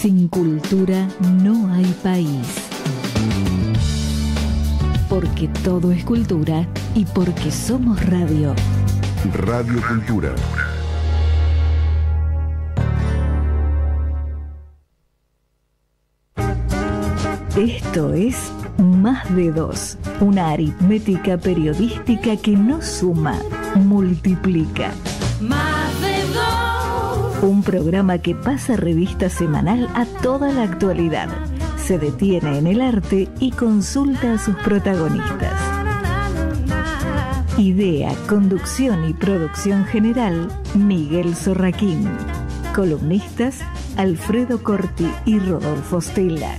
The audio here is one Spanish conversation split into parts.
Sin cultura no hay país. Porque todo es cultura y porque somos radio. Radio Cultura. Esto es Más de dos, una aritmética periodística que no suma, multiplica. Más un programa que pasa revista semanal a toda la actualidad. Se detiene en el arte y consulta a sus protagonistas. Idea, conducción y producción general, Miguel Sorraquín. Columnistas, Alfredo Corti y Rodolfo Stella.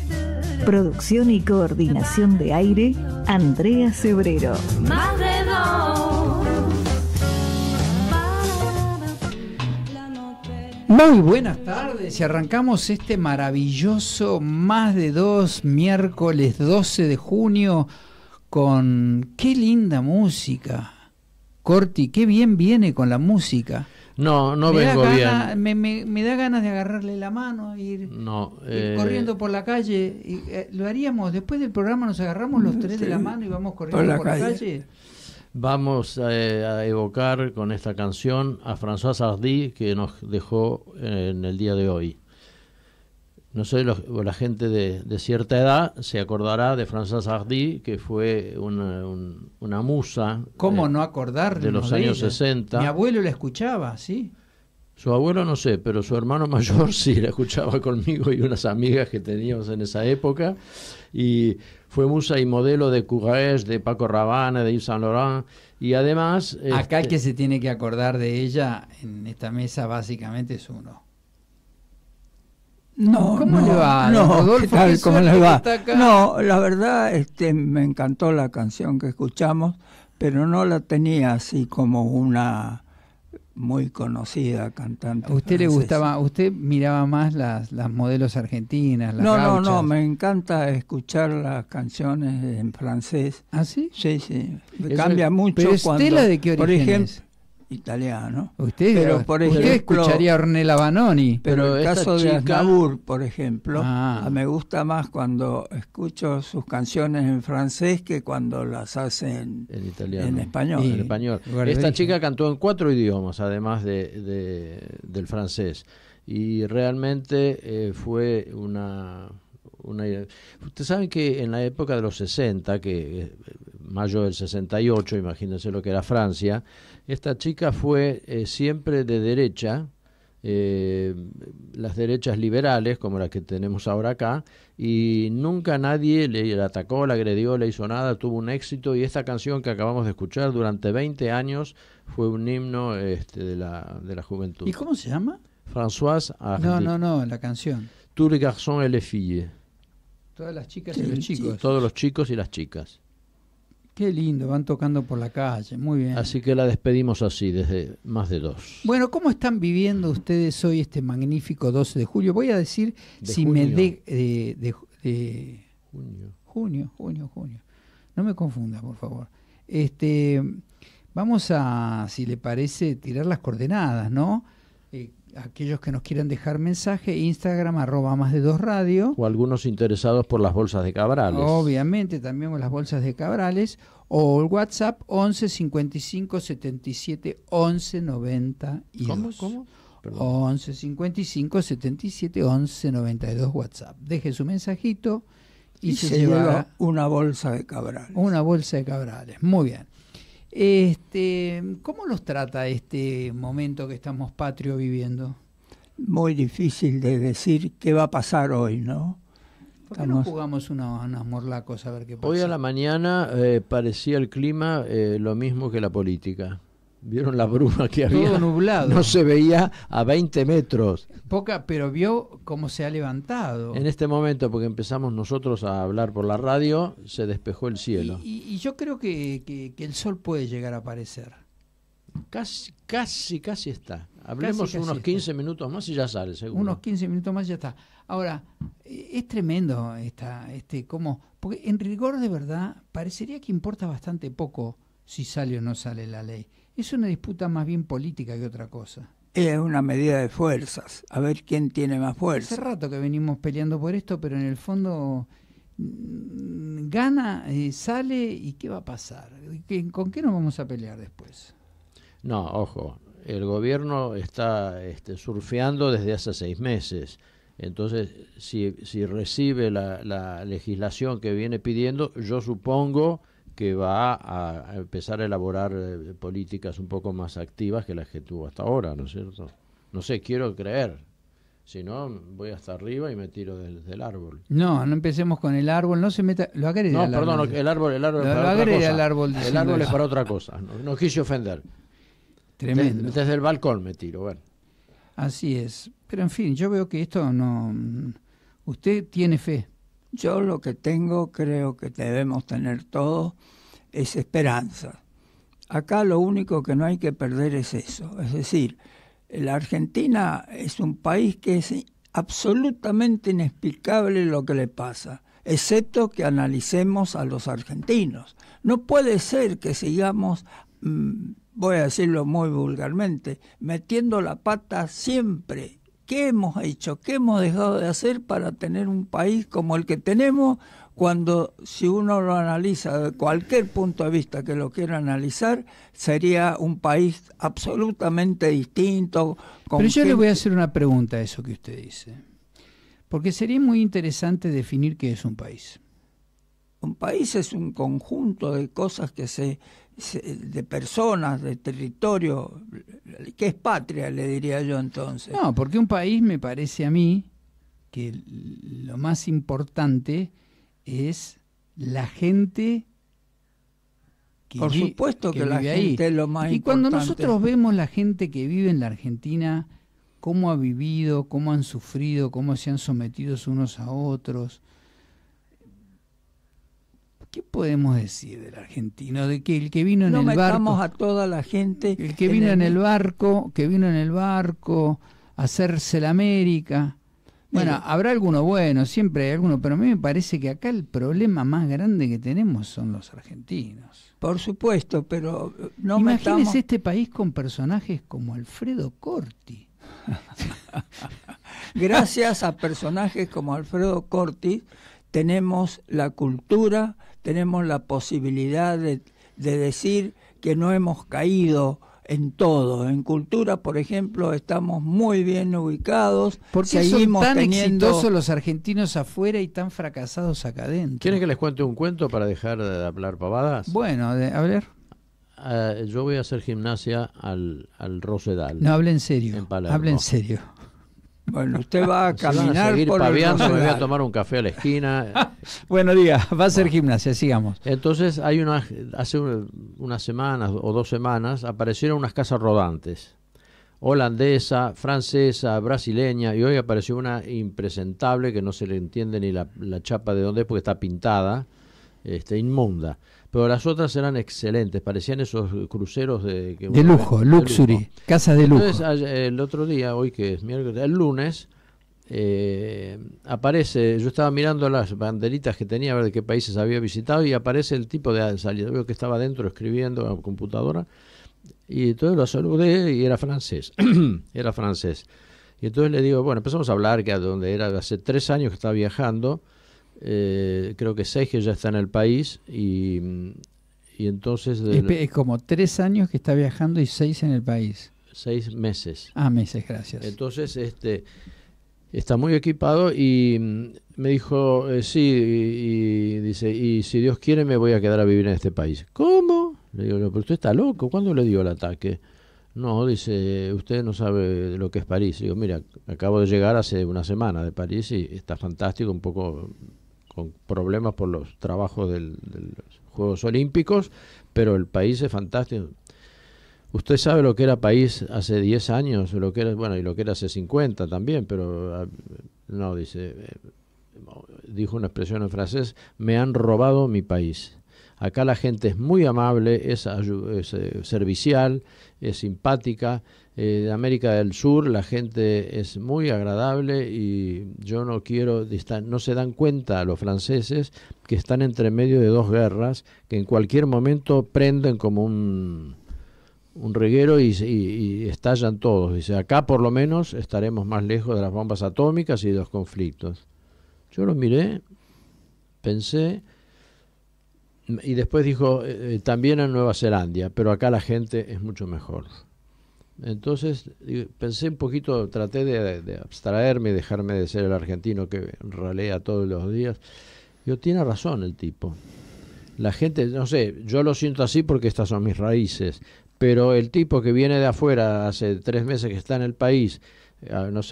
Producción y coordinación de aire, Andrea Cebrero. Muy buenas tardes y arrancamos este maravilloso más de dos miércoles 12 de junio con qué linda música. Corti, qué bien viene con la música. No, no me vengo bien. Me, da ganas de agarrarle la mano, y ir eh, corriendo por la calle. Y, eh, lo haríamos, después del programa nos agarramos los mm, tres de la mano y vamos corriendo por la calle. Vamos eh, a evocar con esta canción a François Sardy que nos dejó eh, en el día de hoy. No sé, la gente de, cierta edad se acordará de François Sardy, que fue una, musa. Eh, no De los años 60. Mi abuelo la escuchaba, sí. Su abuelo no sé, pero su hermano mayor sí la escuchaba conmigo y unas amigas que teníamos en esa época. Y fue musa y modelo de Courage, de Paco Rabanne, de Yves Saint Laurent. Y además. Acá el este que se tiene que acordar de ella en esta mesa básicamente es uno. No, ¿cómo le va? No, ¿cómo le va? No, la verdad este, me encantó la canción que escuchamos, pero no la tenía así como una muy conocida cantante. usted le gustaba, usted miraba más las, modelos argentinas? no, no, no, me encanta escuchar las canciones en francés. ¿Ah, sí? Sí, sí. Cambia mucho. ¿Pero cuando, de qué origen por ejemplo, italiano. Usted, pero por escucharía Ornella Banoni. Pero, el caso de Aznavour, por ejemplo, ah. me gusta más cuando escucho sus canciones en francés que cuando las hacen en italiano. en español. español. Esta chica cantó en cuatro idiomas, además del francés. Y realmente eh, fue una, Usted sabe saben que en la época de los 60, que eh, mayo del 68, imagínense lo que era Francia, esta chica fue eh, siempre de derecha, eh, las derechas liberales, como las que tenemos ahora acá, y nunca nadie le, atacó, la agredió, le hizo nada, tuvo un éxito, y esta canción que acabamos de escuchar durante 20 años fue un himno este, de, la, de la juventud. ¿Y cómo se llama? Françoise No, no, no, la canción. Tous les garçons et les filles. Todas las chicas y los chicos. Todos los chicos y las chicas. Qué lindo, van tocando por la calle, muy bien. Así que la despedimos así, desde más de dos. Bueno, ¿cómo están viviendo ustedes hoy este magnífico 12 de julio? Voy a decir si me de, de, de, de, junio. junio, junio, junio. No me confunda, por favor. Este, vamos a, si le parece, tirar las coordenadas, ¿no? aquellos que nos quieran dejar mensaje, Instagram arroba más de dos radio. O algunos interesados por las bolsas de cabrales. Obviamente, también por las bolsas de cabrales. O el WhatsApp 11 55 77 11 92. ¿Cómo? ¿Cómo? 11 55 77 11 92 WhatsApp. Deje su mensajito y, se lleva una bolsa de cabrales. Una bolsa de cabrales. Muy bien. Este, ¿Cómo los trata este momento que estamos patrio viviendo? Muy difícil de decir qué va a pasar hoy, ¿no? ¿Por qué no jugamos unos, morlacos a ver qué pasa? Hoy a la mañana eh, parecía el clima eh, lo mismo que la política vieron la bruma que había. nublado. No se veía a 20 metros. Poca, pero vio cómo se ha levantado. En este momento, porque empezamos nosotros a hablar por la radio, se despejó el cielo. Y, yo creo que, el sol puede llegar a aparecer. Casi, casi, casi está. Hablemos unos 15 minutos más y ya sale, seguro. Unos 15 minutos más y ya está. Ahora, eh, es tremendo esta, este, cómo, porque en rigor de verdad parecería que importa bastante poco si sale o no sale la ley. Es una disputa más bien política que otra cosa. Es una medida de fuerzas, a ver quién tiene más fuerza. Hace rato que venimos peleando por esto, pero en el fondo mm, gana, eh, sale y qué va a pasar. ¿Con qué nos vamos a pelear después? No, ojo, el gobierno está este, surfeando desde hace seis meses. Entonces, si, recibe la, la, legislación que viene pidiendo, yo supongo que va a empezar a elaborar eh, políticas un poco más activas que las que tuvo hasta ahora, ¿no es cierto? No sé, quiero creer. Si no, voy hasta arriba y me tiro desde el árbol. No, no empecemos con el árbol, no se meta. Lo No, perdón, el árbol, el árbol es para lo otra cosa. Al árbol el árbol es para otra cosa. No, quise ofender. Tremendo. desde, el balcón me tiro, bueno. Así es. Pero en fin, yo veo que esto no. Usted tiene fe. Yo lo que tengo, creo que debemos tener todos, es esperanza. Acá lo único que no hay que perder es eso. Es decir, la Argentina es un país que es absolutamente inexplicable lo que le pasa, excepto que analicemos a los argentinos. No puede ser que sigamos, mm, voy a decirlo muy vulgarmente, metiendo la pata siempre ¿Qué hemos hecho? ¿Qué hemos dejado de hacer para tener un país como el que tenemos? Cuando si uno lo analiza de cualquier punto de vista que lo quiera analizar, sería un país absolutamente distinto. Pero yo le voy a hacer una pregunta a eso que usted dice. Porque sería muy interesante definir qué es un país. Un país es un conjunto de cosas que se eh, de personas, de territorio, que es patria, le diría yo entonces. No, porque un país me parece a mí que lo más importante es la gente que Por supuesto que, la gente es lo más importante. Y cuando nosotros vemos la gente que vive en la Argentina, cómo ha vivido, cómo han sufrido, cómo se han sometido unos a otros, ¿Qué podemos decir del argentino? De que el que vino en el barco. a toda la gente. El que vino en el barco, que vino en el barco, a hacerse la América. Bueno, habrá alguno bueno, siempre hay alguno, pero a mí me parece que acá el problema más grande que tenemos son los argentinos. Por supuesto, pero eh, no me. Imagínese este país con personajes como Alfredo Corti. Gracias a personajes como Alfredo Corti tenemos la cultura, tenemos la posibilidad de, decir que no hemos caído en todo. En cultura, por ejemplo, estamos muy bien ubicados. ¿Por qué seguimos tan exitosos los argentinos afuera y tan fracasados acá adentro? ¿Quieren que les cuente un cuento para dejar de hablar pavadas? Bueno, de, a ver. Ah, yo voy a hacer gimnasia al, al Rosedal. No, hable en serio. En Hable en serio. Bueno, usted va a caminar a por paviando, me voy a tomar un café a la esquina. Buenos días, va a ser gimnasia, sigamos. Entonces, hay una, hace unas semanas o dos semanas aparecieron unas casas rodantes, holandesa, francesa, brasileña, y hoy apareció una impresentable que no se le entiende ni la, la chapa de dónde es porque está pintada, este, inmunda pero las otras eran excelentes, parecían esos cruceros de... lujo, luxury, casa de lujo. Entonces, el otro día, hoy que es miércoles, el lunes, eh, aparece, yo estaba mirando las banderitas que tenía, a ver de qué países había visitado, y aparece el tipo de salida, veo que estaba dentro escribiendo a computadora, y entonces lo saludé y era francés, era francés. Y entonces le digo, bueno, empezamos a hablar que a donde era, hace tres años que estaba viajando, eh, creo que seis que ya está en el país y, y entonces... Es, como tres años que está viajando y seis en el país. Seis meses. Ah, meses, gracias. Entonces, este está muy equipado y mm, me dijo, eh, sí, y, dice, y si Dios quiere me voy a quedar a vivir en este país. ¿Cómo? Le digo, pero usted está loco, ¿cuándo le dio el ataque? No, dice, usted no sabe lo que es París. Digo, mira, acabo de llegar hace una semana de París y está fantástico, un poco con problemas por los trabajos del, de los Juegos Olímpicos, pero el país es fantástico. Usted sabe lo que era país hace 10 años, lo que era, bueno, y lo que era hace 50 también, pero ah, no, dice, eh, dijo una expresión en francés, me han robado mi país. Acá la gente es muy amable, es eh, servicial, es simpática, eh, de América del Sur la gente es muy agradable y yo no quiero, no se dan cuenta los franceses que están entre medio de dos guerras que en cualquier momento prenden como un, reguero y, estallan todos. Dice, acá por lo menos estaremos más lejos de las bombas atómicas y de los conflictos. Yo lo miré, pensé, y después dijo, eh, eh, también en Nueva Zelandia, pero acá la gente es mucho mejor. Entonces pensé un poquito, traté de, abstraerme y dejarme de ser el argentino que ralea todos los días. Yo tiene razón el tipo. La gente, no sé, yo lo siento así porque estas son mis raíces, pero el tipo que viene de afuera hace tres meses que está en el país,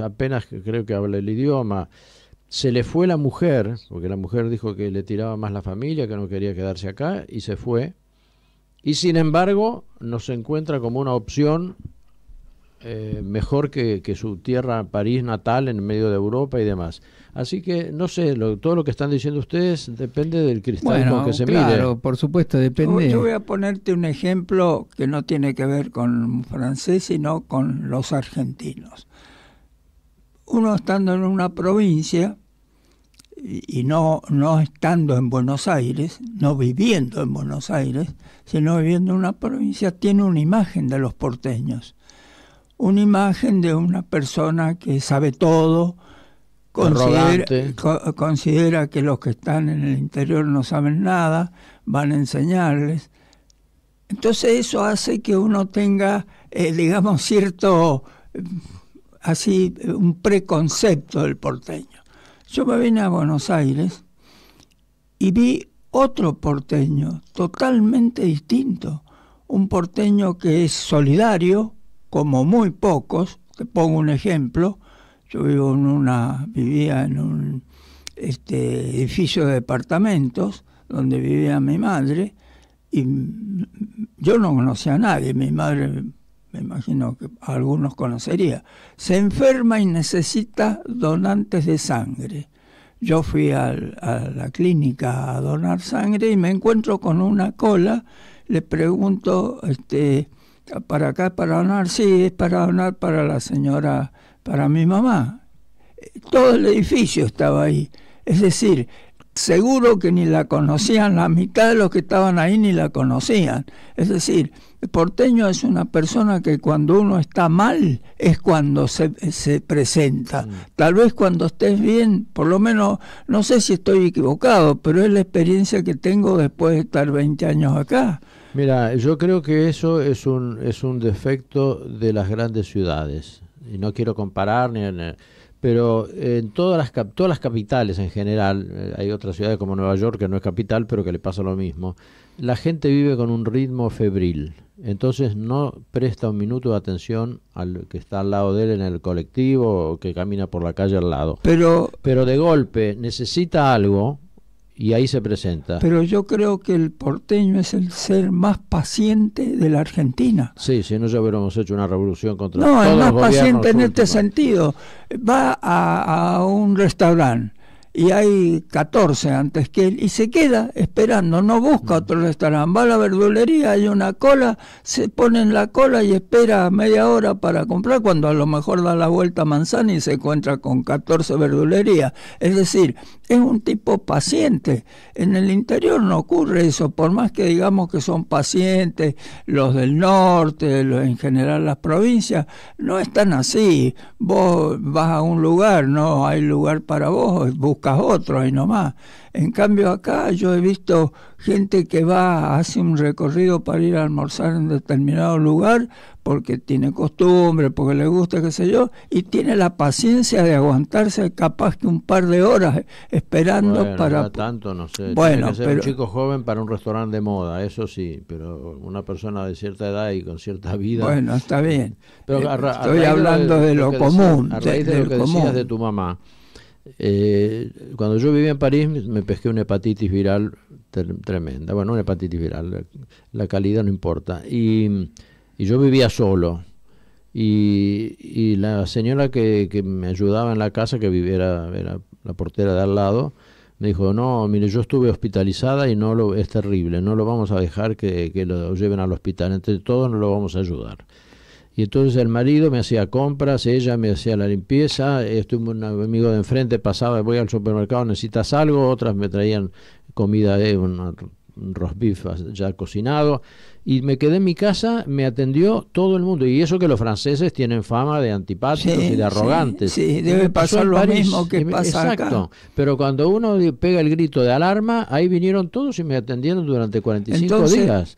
apenas creo que habla el idioma, se le fue la mujer, porque la mujer dijo que le tiraba más la familia, que no quería quedarse acá, y se fue. Y sin embargo, nos encuentra como una opción eh, mejor que, su tierra París natal en medio de Europa y demás. Así que no sé, todo lo que están diciendo ustedes depende del cristal que se mire. Claro, por supuesto, depende. Yo, voy a ponerte un ejemplo que no tiene que ver con francés, sino con los argentinos. Uno estando en una provincia y, no, no estando en Buenos Aires, no viviendo en Buenos Aires, sino viviendo en una provincia, tiene una imagen de los porteños una imagen de una persona que sabe todo, considera, considera que los que están en el interior no saben nada, van a enseñarles. Entonces eso hace que uno tenga, eh, digamos, cierto, mm, así, un preconcepto del porteño. Yo me vine a Buenos Aires y vi otro porteño totalmente distinto, un porteño que es solidario, como muy pocos, te pongo un ejemplo, yo vivo en una, vivía en un este, edificio de departamentos donde vivía mi madre y yo no conocía a nadie, mi madre me imagino que algunos conocería, se enferma y necesita donantes de sangre. Yo fui a la clínica a donar sangre y me encuentro con una cola, le pregunto, este, para acá para donar, sí, es para donar para la señora, para mi mamá. Todo el edificio estaba ahí. Es decir, seguro que ni la conocían, la mitad de los que estaban ahí ni la conocían. Es decir, el porteño es una persona que cuando uno está mal es cuando se, se presenta. Mm. Tal vez cuando estés bien, por lo menos, no sé si estoy equivocado, pero es la experiencia que tengo después de estar 20 años acá. Mira, yo creo que eso es un, es un defecto de las grandes ciudades. Y no quiero comparar, ni, en pero en todas las, todas las capitales en general, eh, hay otras ciudades como Nueva York que no es capital, pero que le pasa lo mismo, la gente vive con un ritmo febril. Entonces no presta un minuto de atención al que está al lado de él en el colectivo o que camina por la calle al lado. Pero, pero de golpe necesita algo y ahí se presenta. Pero yo creo que el porteño es el ser más paciente de la Argentina. Sí, si no ya hubiéramos hecho una revolución contra No, el más paciente en este sentido. Va a un restaurante y hay 14 antes que él, y se queda esperando, no busca mm. otro restaurante, va a la verdulería, hay una cola, se pone en la cola y espera media hora para comprar, cuando a lo mejor da la vuelta a manzana y se encuentra con 14 verdulerías. Es decir, es un tipo paciente. En el interior no ocurre eso, por más que digamos que son pacientes los del norte, los, en general las provincias, no están así. Vos vas a un lugar, no hay lugar para vos, buscas otro ahí nomás. En cambio acá yo he visto gente que va, hace un recorrido para ir a almorzar en determinado lugar porque tiene costumbre, porque le gusta, qué sé yo, y tiene la paciencia de aguantarse capaz que un par de horas esperando para... tanto, no sé. Bueno, ser pero... un chico joven para un restaurante de moda, eso sí, pero una persona de cierta edad y con cierta vida... Bueno, está bien. Estoy hablando de, lo, común. de, lo que de tu mamá. Eh, cuando yo vivía en París me pesqué una hepatitis viral tremenda. Bueno, una hepatitis viral, la, calidad no importa. Y, yo vivía solo. Y, la señora que, me ayudaba en la casa, que viviera era la portera de al lado, me dijo, no, mire, yo estuve hospitalizada y no lo, es terrible, no lo vamos a dejar que lo lleven al hospital, entre todos no lo vamos a ayudar. Y entonces el marido me hacía compras, ella me hacía la limpieza, estuve un amigo de enfrente, pasaba, voy al supermercado, necesitas algo, otras me traían comida, de un, rosbif ya cocinado, y me quedé en mi casa, me atendió todo el mundo, y eso que los franceses tienen fama de antipáticos y de arrogantes. Sí, debe pasar lo mismo que pasa Exacto, pero cuando uno pega el grito de alarma, ahí vinieron todos y me atendieron durante 45 días.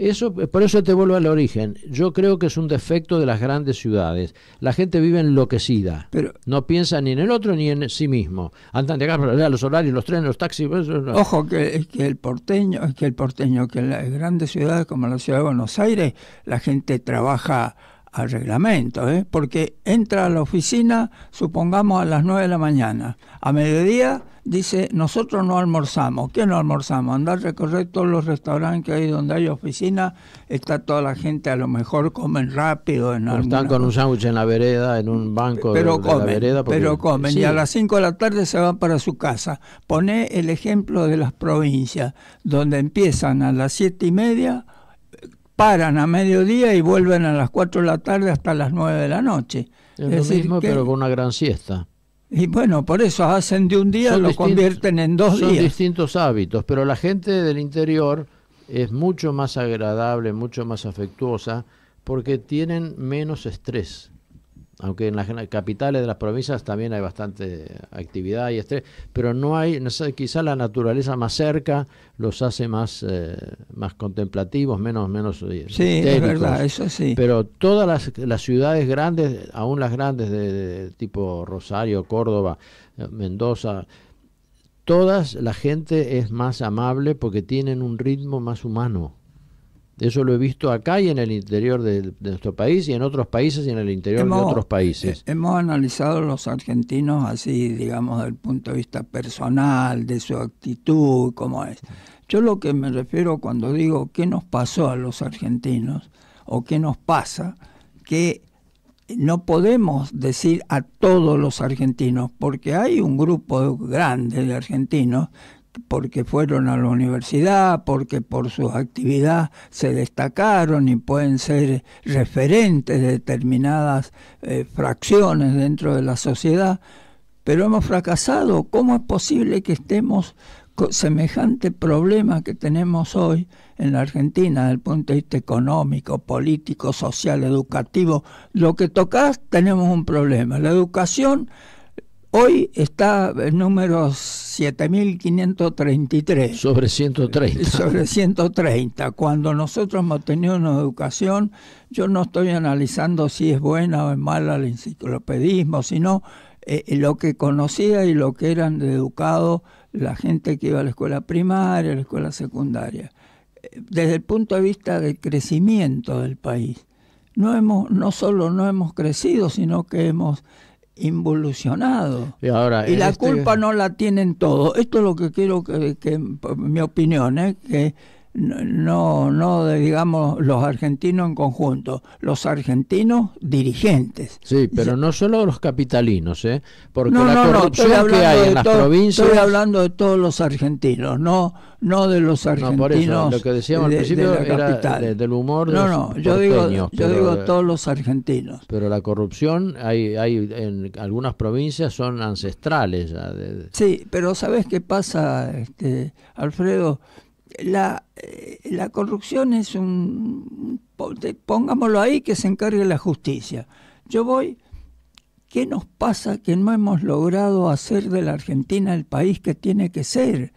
Eso, por eso te vuelvo al origen. Yo creo que es un defecto de las grandes ciudades. La gente vive enloquecida. Pero, no piensa ni en el otro ni en sí mismo. Andan de acá, los horarios, los trenes, los taxis. Pues, Ojo, que, que el porteño, que el porteño, que en las grandes ciudades como la ciudad de Buenos Aires, la gente trabaja al reglamento, ¿eh? porque entra a la oficina, supongamos, a las 9 de la mañana. A mediodía dice, nosotros no almorzamos. ¿Qué no almorzamos? Andar a recorrer todos los restaurantes que hay donde hay oficina, está toda la gente, a lo mejor comen rápido. En están con un sándwich en la vereda, en un banco de, la vereda. Pero comen, y a las 5 de la tarde se van para su casa. Poné el ejemplo de las provincias, donde empiezan a las siete y media paran a mediodía y vuelven a las 4 de la tarde hasta las 9 de la noche. Es, lo mismo, pero con una gran siesta. Y bueno, por eso hacen de un día, lo convierten en dos días. Son distintos hábitos, pero la gente del interior es mucho más agradable, mucho más afectuosa, porque tienen menos estrés aunque en las capitales de las provincias también hay bastante actividad y estrés, pero no hay, no sé, quizá la naturaleza más cerca los hace más, eh, más contemplativos, menos, menos eh, sí, es verdad, eso sí. Pero todas las, las ciudades grandes, aún las grandes de tipo Rosario, Córdoba, eh, Mendoza, todas la gente es más amable porque tienen un ritmo más humano eso lo he visto acá y en el interior de, nuestro país y en otros países y en el interior de otros países. Eh, hemos analizado a los argentinos así, digamos, desde el punto de vista personal, de su actitud, cómo es. Yo lo que me refiero cuando digo qué nos pasó a los argentinos o qué nos pasa, que no podemos decir a todos los argentinos, porque hay un grupo grande de argentinos porque fueron a la universidad, porque por su actividad se destacaron y pueden ser referentes de determinadas eh, fracciones dentro de la sociedad, pero hemos fracasado. ¿Cómo es posible que estemos con semejante problema que tenemos hoy en la Argentina desde el punto de vista económico, político, social, educativo? Lo que tocas tenemos un problema. La educación Hoy está el número 7.533. Sobre 130. Eh, sobre 130. Cuando nosotros hemos tenido una educación, yo no estoy analizando si es buena o es mala el enciclopedismo, sino eh, eh, lo que conocía y lo que eran de educados la gente que iba a la escuela primaria, a la escuela secundaria. Desde el punto de vista del crecimiento del país, no, hemos, no solo no hemos crecido, sino que hemos involucionado. Y, ahora, y la este- culpa no la tienen todos. Esto es lo que quiero que, mi opinión, es ¿eh? que no, no digamos los argentinos en conjunto, los argentinos dirigentes. Sí, pero no solo los capitalinos, ¿eh? porque la corrupción que hay en las provincias. Estoy hablando de todos los argentinos, no, no de los argentinos. Por eso, lo que decíamos al de, principio de del humor. No, no, yo digo, yo digo eh, todos los argentinos. Pero la corrupción hay, hay en algunas provincias son ancestrales. Ya sí, pero ¿sabes qué pasa, este, Alfredo? Eh, la, corrupción es un, pongámoslo ahí, que se encargue la justicia. Yo voy, ¿qué nos pasa que no hemos logrado hacer de la Argentina el país que tiene que ser?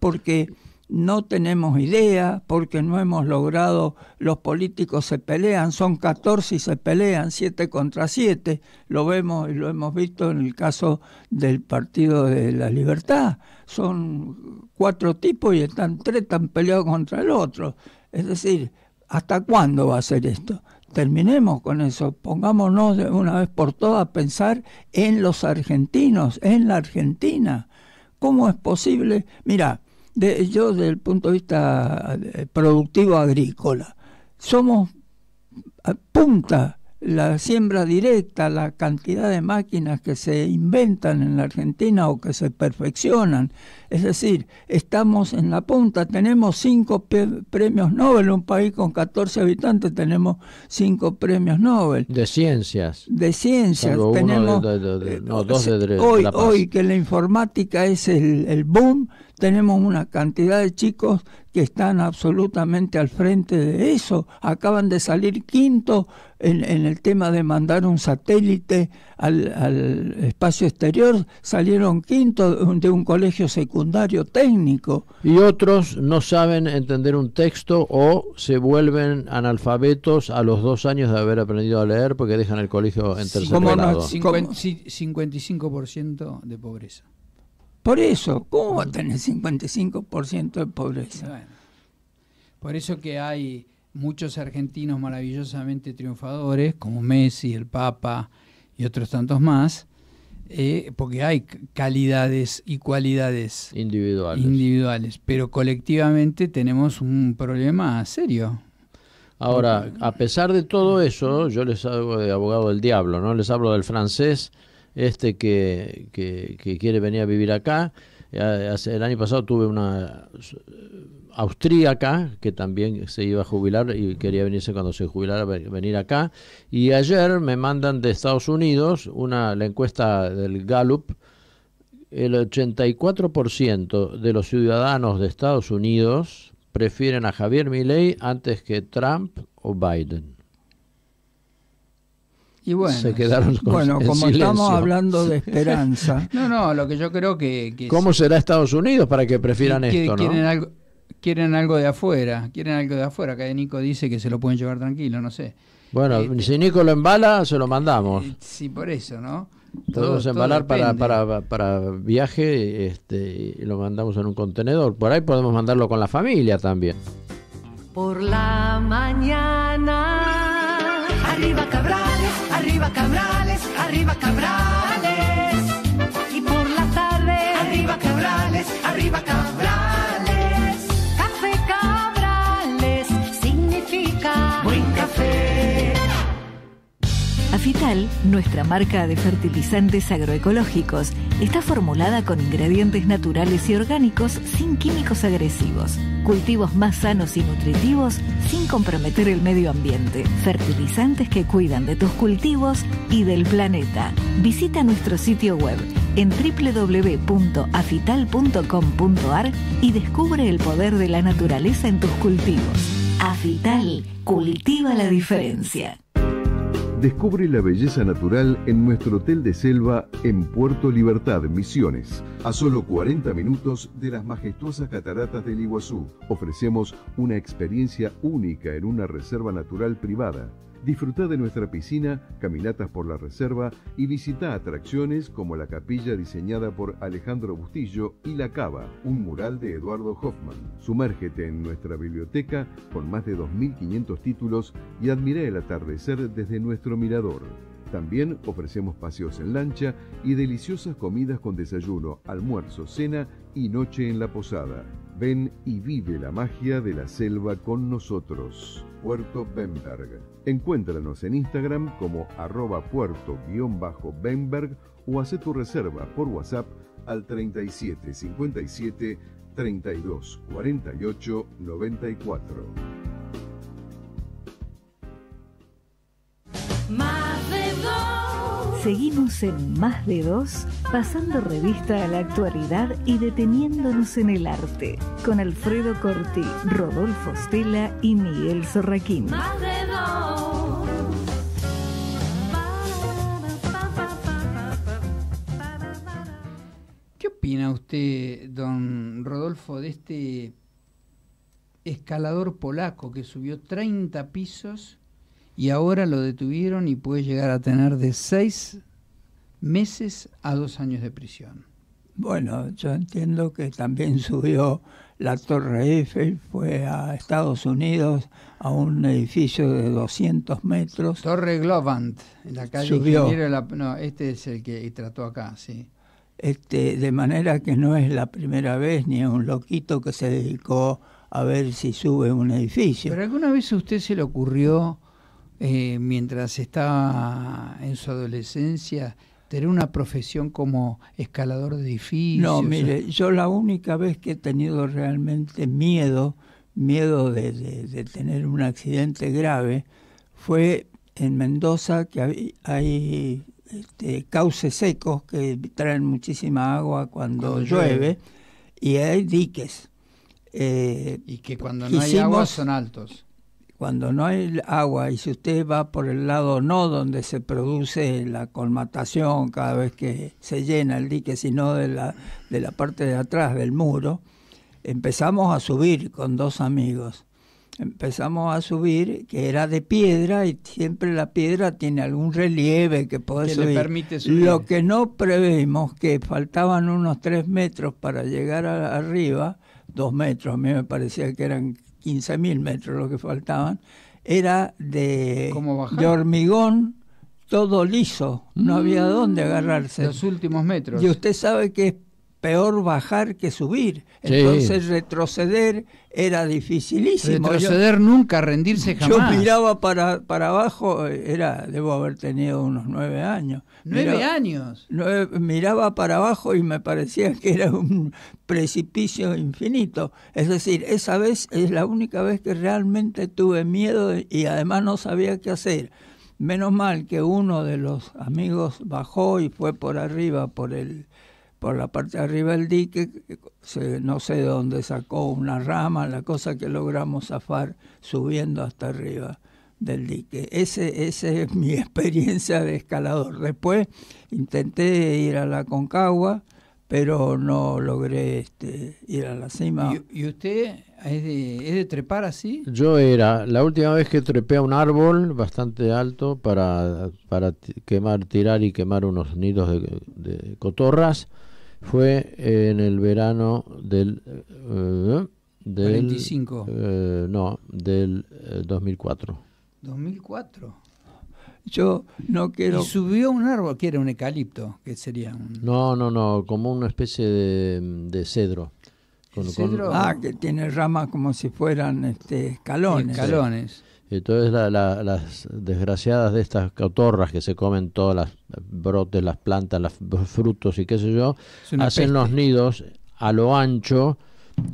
Porque no tenemos idea, porque no hemos logrado, los políticos se pelean, son 14 y se pelean, 7 contra 7, lo vemos y lo hemos visto en el caso del Partido de la Libertad son cuatro tipos y están tres tan peleados contra el otro. Es decir, ¿hasta cuándo va a ser esto? Terminemos con eso, pongámonos de una vez por todas a pensar en los argentinos, en la Argentina. ¿Cómo es posible? Mira, yo desde el punto de vista eh, productivo agrícola, somos eh, punta la siembra directa, la cantidad de máquinas que se inventan en la Argentina o que se perfeccionan, es decir, estamos en la punta, tenemos cinco premios Nobel, un país con 14 habitantes tenemos cinco premios Nobel. De ciencias. De ciencias, tenemos... hoy, hoy que la informática es el, boom, tenemos una cantidad de chicos que están absolutamente al frente de eso. Acaban de salir quinto en, en el tema de mandar un satélite al, al espacio exterior, salieron quinto de un colegio secundario técnico. Y otros no saben entender un texto o se vuelven analfabetos a los dos años de haber aprendido a leer porque dejan el colegio en tercer grado. 55% de pobreza. Por eso, ¿cómo va a tener 55% de pobreza? por eso que hay muchos argentinos maravillosamente triunfadores, como Messi, el Papa y otros tantos más, eh, porque hay calidades y cualidades individuales. pero colectivamente tenemos un problema serio. Ahora, a pesar de todo mm. eso, yo les hago de abogado del diablo, ¿no? Les hablo del francés, este que quiere venir a vivir acá. Eh, el año pasado tuve una austríaca, que también se iba a jubilar y quería venirse cuando se jubilara, venir acá. Y ayer me mandan de Estados Unidos una, la encuesta del Gallup, el 84% de los ciudadanos de Estados Unidos prefieren a Javier Milei antes que Trump o Biden. Y bueno, se quedaron como estamos hablando de esperanza. no, no, lo que yo creo que... ¿Cómo será Estados Unidos para que prefieran esto? ¿no? Algo, quieren algo de afuera, quieren algo de afuera. Acá Nico dice que se lo pueden llevar tranquilo, no sé. Bueno, este, si Nico lo embala, se lo mandamos. Eh, sí, por eso, ¿no? Podemos embalar para, para, para, viaje este, y lo mandamos en un contenedor. Por ahí podemos mandarlo con la familia también. Por la mañana, arriba Cabrales, arriba Cabrales, arriba Cabrales. Y por la tarde, arriba Cabrales, arriba Cabrales. Afital, nuestra marca de fertilizantes agroecológicos, está formulada con ingredientes naturales y orgánicos sin químicos agresivos, cultivos más sanos y nutritivos sin comprometer el medio ambiente, fertilizantes que cuidan de tus cultivos y del planeta. Visita nuestro sitio web en www.afital.com.ar y descubre el poder de la naturaleza en tus cultivos. Afital, cultiva la diferencia. Descubre la belleza natural en nuestro hotel de selva en Puerto Libertad, Misiones, a solo 40 minutos de las majestuosas cataratas del Iguazú. Ofrecemos una experiencia única en una reserva natural privada Disfruta de nuestra piscina, caminatas por la reserva y visita atracciones como la capilla diseñada por Alejandro Bustillo y La Cava, un mural de Eduardo Hoffman. Sumérgete en nuestra biblioteca con más de 2.500 títulos y admira el atardecer desde nuestro mirador. También ofrecemos paseos en lancha y deliciosas comidas con desayuno, almuerzo, cena y noche en la posada. Ven y vive la magia de la selva con nosotros. Puerto Bemberg. Encuéntranos en Instagram como arroba puerto-bemberg o haz tu reserva por WhatsApp al 37 57 32 48 94. Seguimos en Más de Dos, pasando revista a la actualidad y deteniéndonos en el arte, con Alfredo Corti, Rodolfo Stella y Miguel Sorraquín. ¿Qué opina usted, don Rodolfo, de este escalador polaco que subió 30 pisos y ahora lo detuvieron y puede llegar a tener de seis meses a dos años de prisión. Bueno, yo entiendo que también subió la Torre Eiffel, fue a Estados Unidos a un edificio de 200 metros. Torre Globant, en la calle subió. La, no, este es el que trató acá, sí. Este, de manera que no es la primera vez ni es un loquito que se dedicó a ver si sube un edificio. ¿Pero alguna vez a usted se le ocurrió eh, mientras estaba en su adolescencia, tener una profesión como escalador de edificios? No, mire, yo la única vez que he tenido realmente miedo, miedo de, tener un accidente grave, fue en Mendoza, que hay, este, cauces secos que traen muchísima agua cuando, llueve, y hay diques. Eh, y que cuando no hay agua son altos. Cuando no hay agua y si usted va por el lado no donde se produce la colmatación cada vez que se llena el dique, sino de la, de la parte de atrás del muro, empezamos a subir con dos amigos. Empezamos a subir, que era de piedra y siempre la piedra tiene algún relieve que puede subir. permite Lo que no previmos, que faltaban unos tres metros para llegar arriba, dos metros, a mí me parecía que eran mil metros lo que faltaban, era de, hormigón, todo liso, no había dónde mm, agarrarse. Los últimos metros. Y usted sabe que es peor bajar que subir. Entonces retroceder era dificilísimo. Retroceder nunca, rendirse jamás. Yo miraba para, para abajo, era, debo haber tenido unos nueve años. ¿Nueve años? miraba para abajo y me parecía que era un precipicio infinito. Es decir, esa vez es la única vez que realmente tuve miedo y además no sabía qué hacer. Menos mal que uno de los amigos bajó y fue por arriba, por el por la parte de arriba del dique, no sé de dónde sacó una rama, la cosa que logramos zafar subiendo hasta arriba del dique. Ese, esa es mi experiencia de escalador. Después intenté ir a la Concagua, pero no logré este, ir a la cima. ¿Y, usted es de, trepar así? Yo era, la última vez que trepé a un árbol bastante alto para, quemar, tirar y quemar unos nidos de cotorras, fue en el verano del... Eh, del eh, no, del 2004. Eh, 2004. Yo no quiero. subió un árbol que era un eucalipto, que sería No, no, no, como una especie de, cedro. Ah, que tiene ramas como si fueran este, Escalones. Entonces las desgraciadas de estas cotorras que se comen todas las brotes, las plantas, los frutos y qué sé yo, hacen los nidos a lo ancho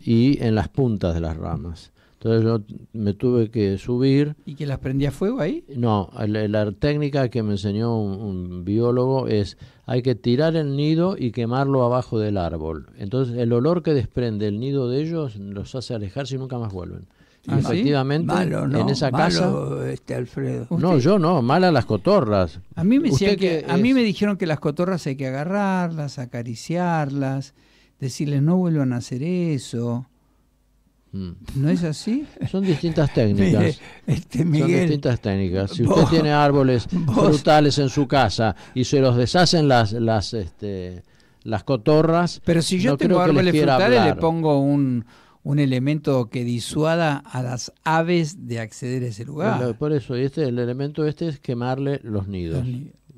y en las puntas de las ramas. Entonces yo me tuve que subir. ¿Y que las prendía fuego ahí? No, la, técnica que me enseñó un, un, biólogo es hay que tirar el nido y quemarlo abajo del árbol. Entonces el olor que desprende el nido de ellos los hace alejarse y nunca más vuelven. ¿Ah, efectivamente en esa este, Alfredo no yo no mala las cotorras a mí me dijeron que las cotorras hay que agarrarlas acariciarlas decirles no vuelvan a hacer eso mm. ¿No es así? Son distintas técnicas. Este, Son distintas técnicas. Si usted tiene árboles frutales en su casa y se los deshacen las, las, este, cotorras. Pero si yo tengo árboles frutales, le pongo un, un elemento que disuada a las aves de acceder a ese lugar. Por, eso, este, el elemento este es quemarle los nidos.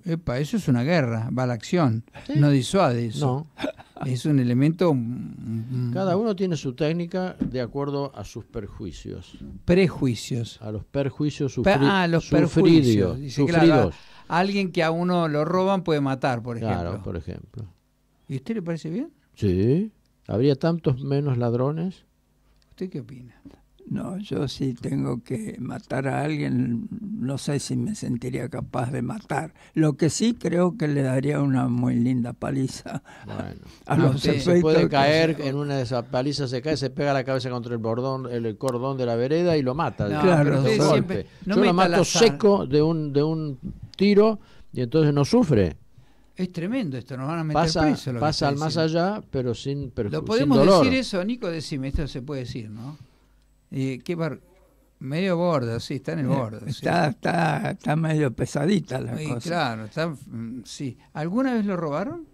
Epa, eso es una guerra, va a la acción. No disuade eso. Es un elemento... Mm, mm, Cada mm. uno tiene su técnica de acuerdo a sus perjuicios. Prejuicios. A los perjuicios sufridos. Ah, los perjuicios alguien que a uno lo roban puede matar, por ejemplo. Claro, por ejemplo. ¿Y a usted le parece bien? Sí. Habría tantos menos ladrones ¿Usted qué opina? No, yo sí tengo que matar a alguien, no sé si me sentiría capaz de matar. Lo que sí creo que le daría una muy linda paliza a los efectos. se puede caer en una de esas palizas, se cae, se pega la cabeza contra el bordón, el cordón de la vereda y lo mata. claro, siempre, yo lo mato seco de un de un tiro y entonces no sufre. Es tremendo esto, nos van a meter preso. Lo pasa al más allá, pero sin pero ¿Lo podemos decir eso, Nico? Decime, esto se puede decir, ¿no? Eh, medio gordo, sí, está en el borde eh, está, está, está medio pesadita la cosa. Claro, mm, sí. ¿Alguna vez lo robaron?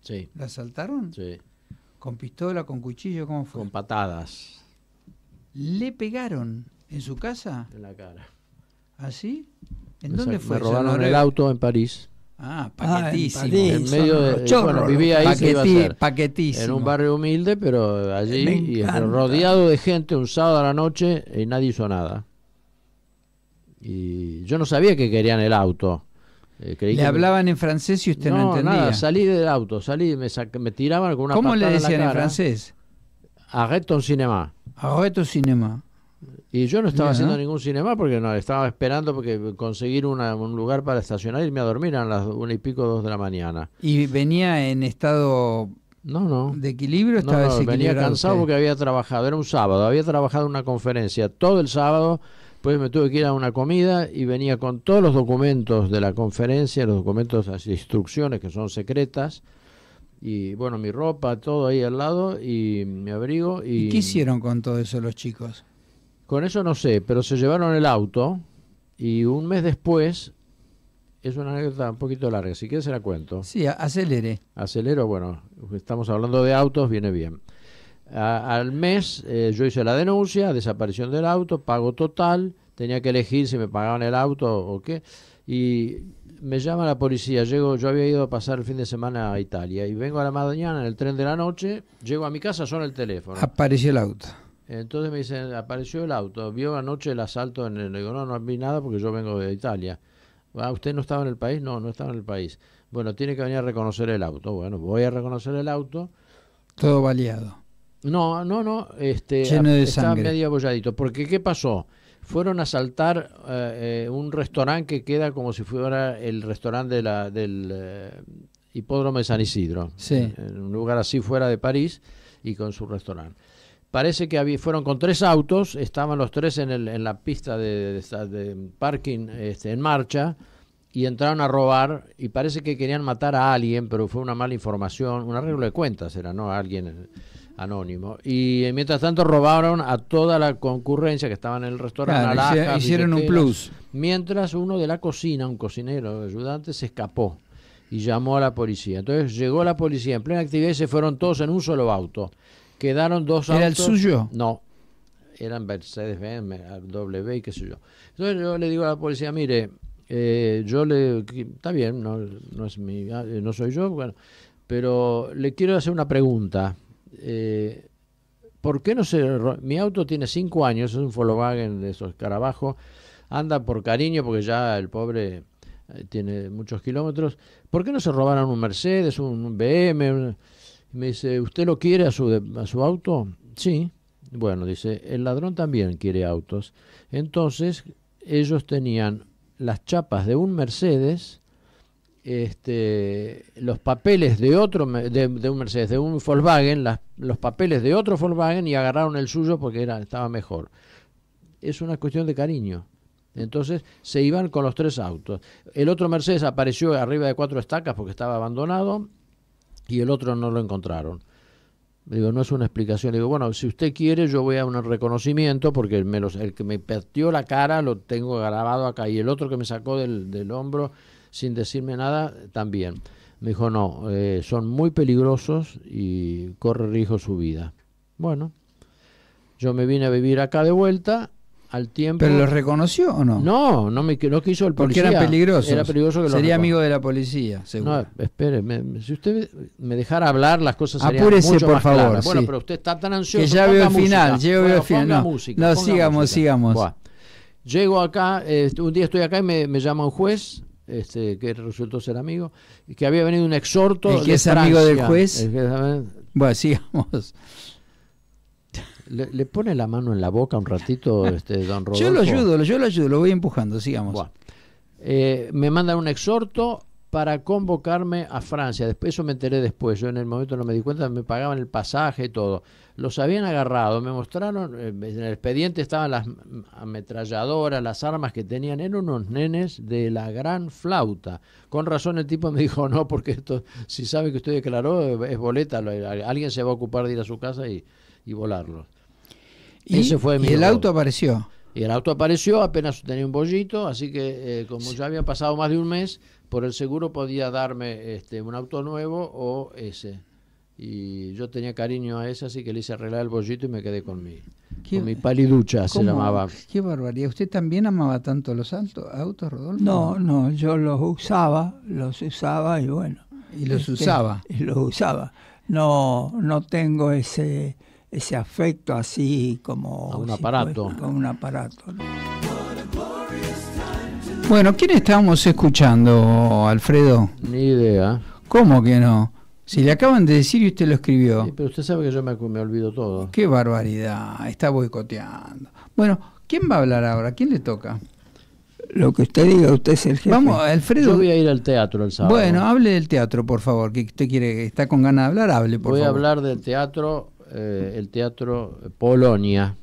Sí. la asaltaron? Sí. ¿Con pistola, con cuchillo, cómo fue? Con patadas. ¿Le pegaron en su casa? En la cara. ¿Así? ¿Ah, ¿En dónde fue? Me robaron el auto en París. Ah, ah, paquetísimo. en, medio vivía ahí, paquetísimo. En un barrio humilde, pero allí, rodeado de gente un sábado a la noche y eh, nadie hizo nada. Y yo no sabía que querían el auto. Eh, le hablaban en francés y usted no, entendía. Nada, salí del auto, salí, me, me tiraban con una ¿Cómo le decían en, francés? a ton cinéma. Arrête cinéma. Y yo no estaba haciendo ningún cinema porque no, estaba esperando porque conseguir un lugar para estacionar y e me a dormir a las una y pico, dos de la mañana. ¿Y venía en estado no, no. de equilibrio? Estaba no, venía cansado porque había trabajado, era un sábado, había trabajado una conferencia todo el sábado, pues me tuve que ir a una comida y venía con todos los documentos de la conferencia, los documentos, las instrucciones que son secretas, y bueno, mi ropa, todo ahí al lado, y mi abrigo. ¿Y qué hicieron con todo eso los chicos? Con eso no sé, pero se llevaron el auto y un mes después, es una anécdota un poquito larga, si quieres se la cuento. Sí, acelere. Acelero, bueno, estamos hablando de autos, viene bien. al mes eh, yo hice la denuncia, desaparición del auto, pago total, tenía que elegir si me pagaban el auto o qué, y me llama la policía, llego, yo había ido a pasar el fin de semana a Italia y vengo a la mañana en el tren de la noche, llego a mi casa, suena el teléfono. Apareció el auto. Entonces me dicen, apareció el auto, vio anoche el asalto en el... digo, no, no vi nada porque yo vengo de Italia. Ah, ¿usted no estaba en el país? No, no estaba en el país. Bueno, tiene que venir a reconocer el auto. Bueno, voy a reconocer el auto. Todo baleado. No, no, no. Este, ah, está medio abolladito. Porque, ¿qué pasó? Fueron a asaltar eh, eh, un restaurante que queda como si fuera el restaurante de la, del eh, hipódromo de San Isidro. Sí. En un lugar así fuera de París y con su restaurante parece que fueron con tres autos, estaban los tres en, el, en la pista de, parking este, en marcha y entraron a robar y parece que querían matar a alguien, pero fue una mala información, un arreglo de cuentas era, ¿no? alguien eh, anónimo. Y eh, mientras tanto robaron a toda la concurrencia que estaba en el restaurante. hicieron un plus. Mientras uno de la cocina, un cocinero, ayudante, se escapó y llamó a la policía. Entonces llegó la policía en plena actividad y se fueron todos en un solo auto. Quedaron dos autos. ¿Era el suyo? No, eran Mercedes-Benz, W, qué sé yo. Entonces yo le digo a la policía, mire, eh, yo le... Está bien, no, no, es mi, ah, eh, no soy yo, bueno, pero le quiero hacer una pregunta. Eh, ¿Por qué no se... Mi auto tiene cinco años, es un Volkswagen de esos carabajos, anda por cariño porque ya el pobre eh, tiene muchos kilómetros. ¿Por qué no se robaron un Mercedes, un BM? Un, me dice, ¿usted lo quiere a su, a su auto? Sí. Bueno, dice, el ladrón también quiere autos. Entonces, ellos tenían las chapas de un Mercedes, este, los papeles de otro, de, un Mercedes, de un Volkswagen, las, los papeles de otro Volkswagen y agarraron el suyo porque era, estaba mejor. Es una cuestión de cariño. Entonces se iban con los tres autos. El otro Mercedes apareció arriba de cuatro estacas porque estaba abandonado y el otro no lo encontraron. digo, no es una explicación. digo, bueno, si usted quiere, yo voy a un reconocimiento porque me los, el que me partió la cara lo tengo grabado acá y el otro que me sacó del, hombro sin decirme nada también. Me dijo, no, eh, son muy peligrosos y corre riesgo su vida. Bueno, yo me vine a vivir acá de vuelta ¿Pero lo reconoció o no? No, no, me, no quiso el policía. Porque Era peligroso Sería amigo de la policía, seguro. si usted me dejara hablar, las cosas serían Apúrese, por favor. Bueno, pero usted está tan ansioso. Que ya veo el final, final. No, sigamos, sigamos. Llego acá, este, un día estoy acá y me, llama un juez, este, que resultó ser amigo, que había venido un exhorto. que es amigo del juez. bueno, sigamos. Le, pone la mano en la boca un ratito, este, don Rodolfo. Yo lo ayudo, yo lo ayudo, lo voy empujando, sigamos. Eh, me mandan un exhorto para convocarme a Francia. Después, eso me enteré después. Yo en el momento no me di cuenta, me pagaban el pasaje y todo. Los habían agarrado, me mostraron, eh, en el expediente estaban las ametralladoras, las armas que tenían, eran unos nenes de la gran flauta. Con razón el tipo me dijo, no, porque esto, si sabe que usted declaró, eh, es boleta, alguien se va a ocupar de ir a su casa y, volarlo y, fue el auto apareció. Y el auto apareció, apenas tenía un bollito, así que eh, como ya había pasado más de un mes, por el seguro podía darme este, un auto nuevo o ese. Y yo tenía cariño a ese, así que le hice arreglar el bollito y me quedé con mi, mi paliducha, se llamaba. Qué barbaridad. ¿Usted también amaba tanto los autos, Rodolfo? No, no, yo los usaba, los usaba y bueno. ¿Y los este, usaba. usaba? Los usaba. No, no tengo ese ese afecto así como... A un aparato. un aparato. Bueno, ¿quién estábamos escuchando, Alfredo? Ni idea. ¿Cómo que no? Si le acaban de decir y usted lo escribió. pero usted sabe que yo me, me, olvido todo. Qué barbaridad, está boicoteando. Bueno, ¿quién va a hablar ahora? ¿Quién le toca? Lo que usted diga, usted es el jefe. Vamos, Alfredo. Yo voy a ir al teatro el sábado. Bueno, hable del teatro, por favor, que usted quiere, está con ganas de hablar, hable, por favor. Voy a hablar del teatro eh, el Teatro Polonia.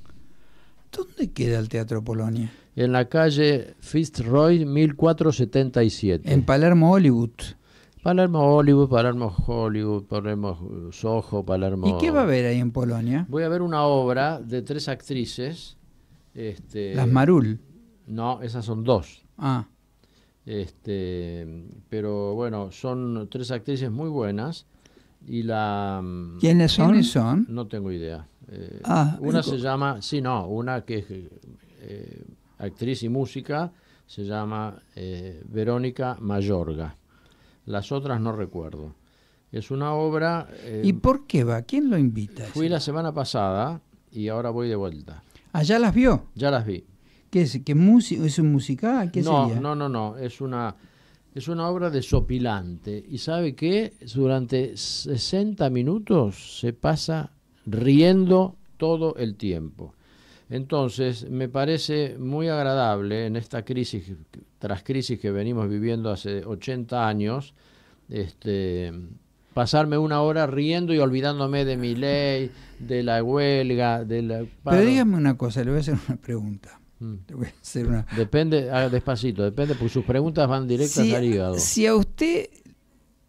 ¿Dónde queda el Teatro Polonia? En la calle Fitzroy 1477. En Palermo, Hollywood. Palermo Hollywood, Palermo Hollywood, Palermo eh, Soho, Palermo. ¿Y qué va a haber ahí en Polonia? Voy a ver una obra de tres actrices. Este, Las Marul. No, esas son dos. Ah. Este, pero bueno, son tres actrices muy buenas y la, mm, ¿Quiénes son? y son? No tengo idea. Eh, ah, una se llama, sí, no, una que es eh, actriz y música, se llama eh, Verónica Mayorga. Las otras no recuerdo. Es una obra... ¿Y por qué va? ¿Quién lo invita? Fui la semana pasada y ahora voy de vuelta. ¿Ah, ya las vio? Ya las vi. ¿Qué es? ¿Qué es un musical? ¿Qué no, no, no, no. Es una es una obra desopilante. ¿Y sabe qué? Durante 60 minutos se pasa riendo todo el tiempo. Entonces, me parece muy agradable en esta crisis, tras crisis que venimos viviendo hace 80 años, este, pasarme una hora riendo y olvidándome de mi ley, de la huelga, de la... Pero dígame una cosa, le voy a hacer una pregunta. Mm. Depende, ah, despacito, depende, porque sus preguntas van directas si, al Si a usted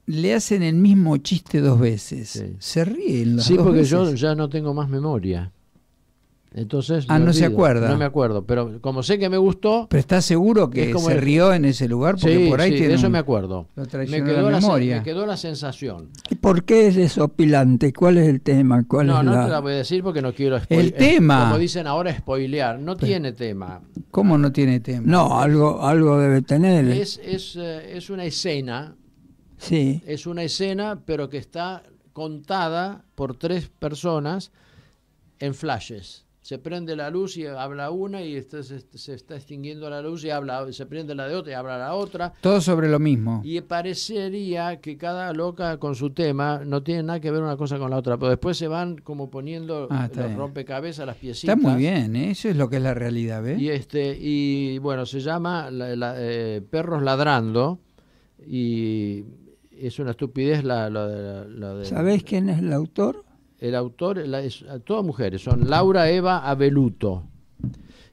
le hacen el mismo chiste dos veces, se ríen Sí, porque yo ya no tengo más memoria. Entonces, ah, no se acuerda. No me acuerdo, pero como sé que me gustó. Pero estás seguro que se rió en ese lugar porque por ahí sí, tiene de eso me acuerdo. me quedó la memoria. la sensación. ¿Y por qué es desopilante? ¿Cuál es el tema? no, no te la voy a decir porque no quiero El eh, tema. Como dicen ahora, spoilear. No pues, tiene tema. ¿Cómo no tiene tema? No, algo, algo debe tener. Es, eh, es una escena. Sí. Es una escena, pero que está contada por tres personas en flashes se prende la luz y habla una y se, está extinguiendo la luz y habla se prende la de otra y habla la otra. Todo sobre lo mismo. Y parecería que cada loca con su tema no tiene nada que ver una cosa con la otra, pero después se van como poniendo ah, los rompecabezas, las piecitas. Está muy bien, ¿eh? eso es lo que es la realidad, Y este y bueno, se llama eh, Perros ladrando y es una estupidez la, de... ¿Sabés quién es el autor? El autor, todas mujeres, son Laura Eva Abeluto.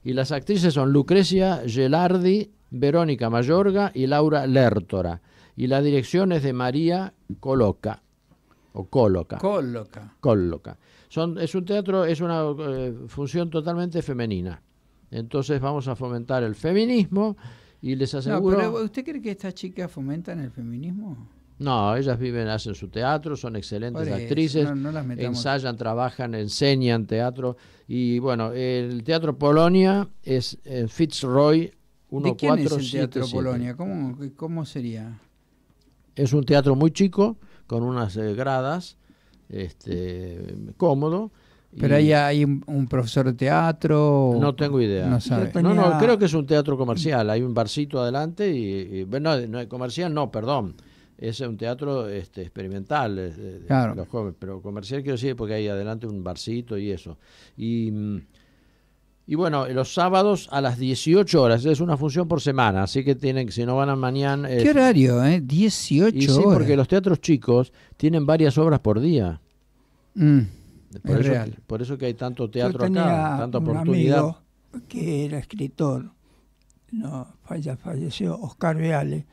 Y las actrices son Lucrecia Gelardi, Verónica Mayorga y Laura Lertora. Y la dirección es de María Coloca. O Coloca. Coloca. Coloca. Son, es un teatro, es una eh, función totalmente femenina. Entonces vamos a fomentar el feminismo y les aseguro. ¿Usted cree que estas chicas fomentan el feminismo? No, ellas viven, hacen su teatro, son excelentes actrices, ensayan, trabajan, enseñan teatro. Y bueno, el Teatro Polonia es eh, Fitzroy 147. ¿De quién es el Teatro Polonia? ¿Cómo, ¿Cómo, sería? Es un teatro muy chico, con unas eh, gradas, este, cómodo. Pero ahí hay un, profesor de teatro. No tengo idea. No, no, creo que es un teatro comercial. Hay un barcito adelante y, no, no, comercial no, perdón es un teatro este, experimental, eh, los jóvenes, pero comercial quiero decir porque hay adelante un barcito y eso. Y, mm, bueno, los sábados a las 18 horas, es una función por semana, así que tienen, si no van a mañana... ¿Qué horario, eh? 18 sí, porque los teatros chicos tienen varias obras por día. Mm, por, es eso, real. por eso que hay tanto teatro acá, tanta oportunidad. Amigo que era escritor, no, falleció, Oscar Viale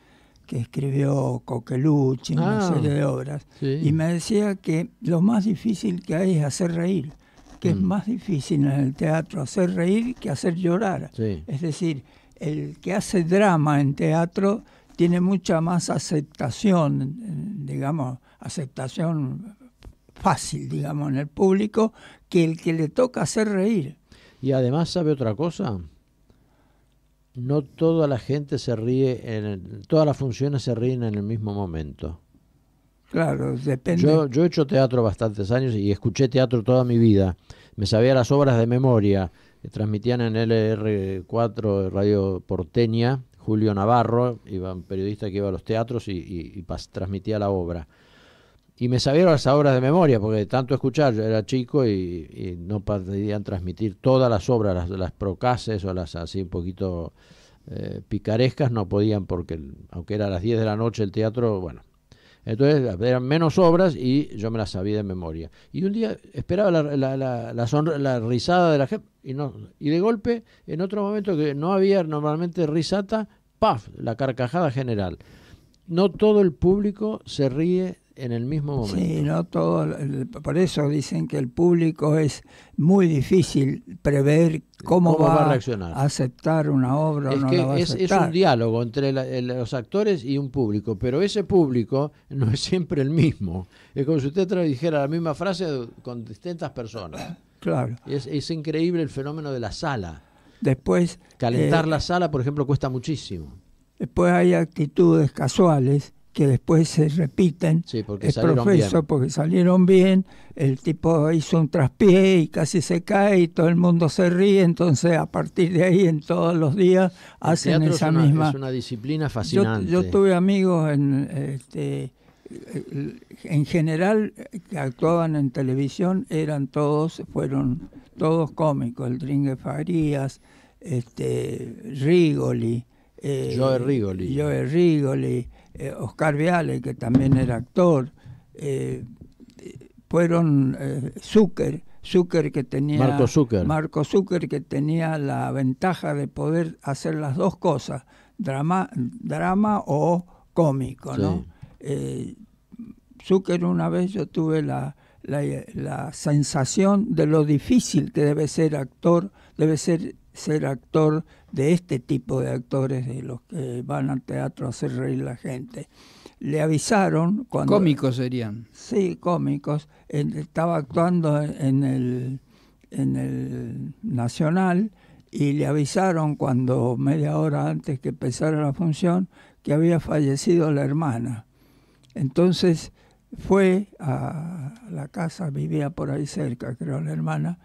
que escribió Coqueluche, una ah, serie de obras, y me decía que lo más difícil que hay es hacer reír, que es mm. más difícil en el teatro hacer reír que hacer llorar. Es decir, el que hace drama en teatro tiene mucha más aceptación, digamos, aceptación fácil, digamos, en el público, que el que le toca hacer reír. Y además sabe otra cosa, no toda la gente se ríe, en todas las funciones se ríen en el mismo momento. Claro, depende. Yo, he hecho teatro bastantes años y escuché teatro toda mi vida. Me sabía las obras de memoria. Transmitían en LR4 Radio Porteña, Julio Navarro, iba un periodista que iba a los teatros y, transmitía la obra y me sabieron las obras de memoria, porque tanto escuchar, yo era chico y, no podían transmitir todas las obras, las, las, procases o las así un poquito eh, picarescas, no podían, porque aunque era a las 10 de la noche el teatro, bueno. Entonces eran menos obras y yo me las sabía de memoria. Y un día esperaba la, risada de la gente y, no, y de golpe, en otro momento que no había normalmente risata, ¡paf! La carcajada general. No todo el público se ríe en el mismo momento. Sí, no todo, por eso dicen que el público es muy difícil prever eh, cómo, va, a reaccionar? aceptar una obra o no que es, un diálogo entre los actores y un público, pero ese público no es siempre el mismo. Es como si usted dijera la misma frase con distintas personas. Claro. Es, increíble el fenómeno de la sala. Después. Calentar eh, la sala, por ejemplo, cuesta muchísimo. Después hay actitudes casuales que después se repiten. porque es profeso, porque salieron bien, el tipo hizo un traspié y casi se cae y todo el mundo se ríe, entonces a partir de ahí en todos los días hacen esa misma... Es una disciplina fascinante. Yo, tuve amigos en, este, en general que actuaban en televisión, eran todos, fueron todos cómicos, el Dringue Farías, este, Rigoli. Eh, Joe Rigoli. Joe Rigoli eh, Oscar Viale, que también era actor, eh, fueron eh, Zucker, Zucker que tenía Marco Zucker. que tenía la ventaja de poder hacer las dos cosas, drama, drama o cómico, ¿no? Zucker una vez yo tuve la, la, sensación de lo difícil que debe ser actor, debe ser ser actor de este tipo de actores, de los que van al teatro a hacer reír la gente. Le avisaron cuando... Cómicos serían. Sí, cómicos. Estaba actuando en el, en el Nacional y le avisaron cuando media hora antes que empezara la función que había fallecido la hermana. Entonces fue a la casa, vivía por ahí cerca, creo, la hermana,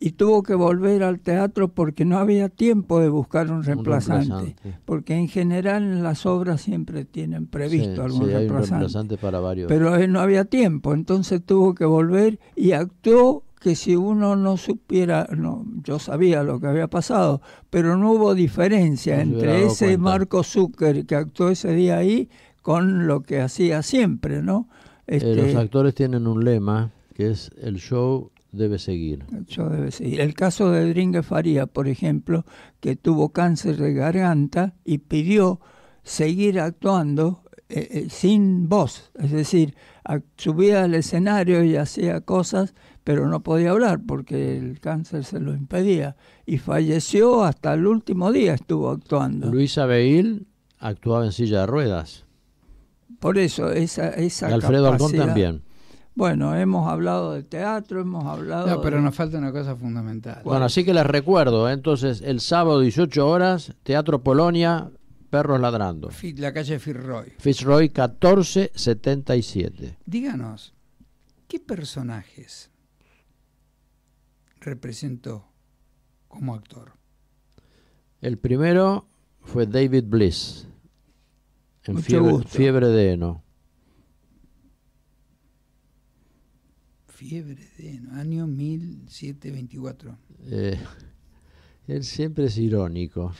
y tuvo que volver al teatro porque no había tiempo de buscar un reemplazante, porque en general las obras siempre tienen previsto algún reemplazante, varios. pero él no había tiempo, entonces tuvo que volver y actuó que si uno no supiera, no, yo sabía lo que había pasado, pero no hubo diferencia entre ese Marco Zucker que actuó ese día ahí con lo que hacía siempre, ¿no? Eh, los este actores tienen un lema que es el show debe seguir. El caso de Dringue Faría, por ejemplo, que tuvo cáncer de garganta y pidió seguir actuando eh, eh, sin voz, es decir, subía al escenario y hacía cosas, pero no podía hablar porque el cáncer se lo impedía. Y falleció hasta el último día, estuvo actuando. Luis Abeil actuaba en silla de ruedas. Por eso, esa, esa Alfredo Alcón también. Bueno, hemos hablado de teatro, hemos hablado... No, pero nos falta una cosa fundamental. Bueno, así que les recuerdo, ¿eh? entonces, el sábado 18 horas, Teatro Polonia, Perros Ladrando. La calle Fitzroy. Fitzroy 1477. Díganos, ¿qué personajes representó como actor? El primero fue David Bliss, en fiebre de heno. fiebre de año 1724. Eh, él siempre es irónico.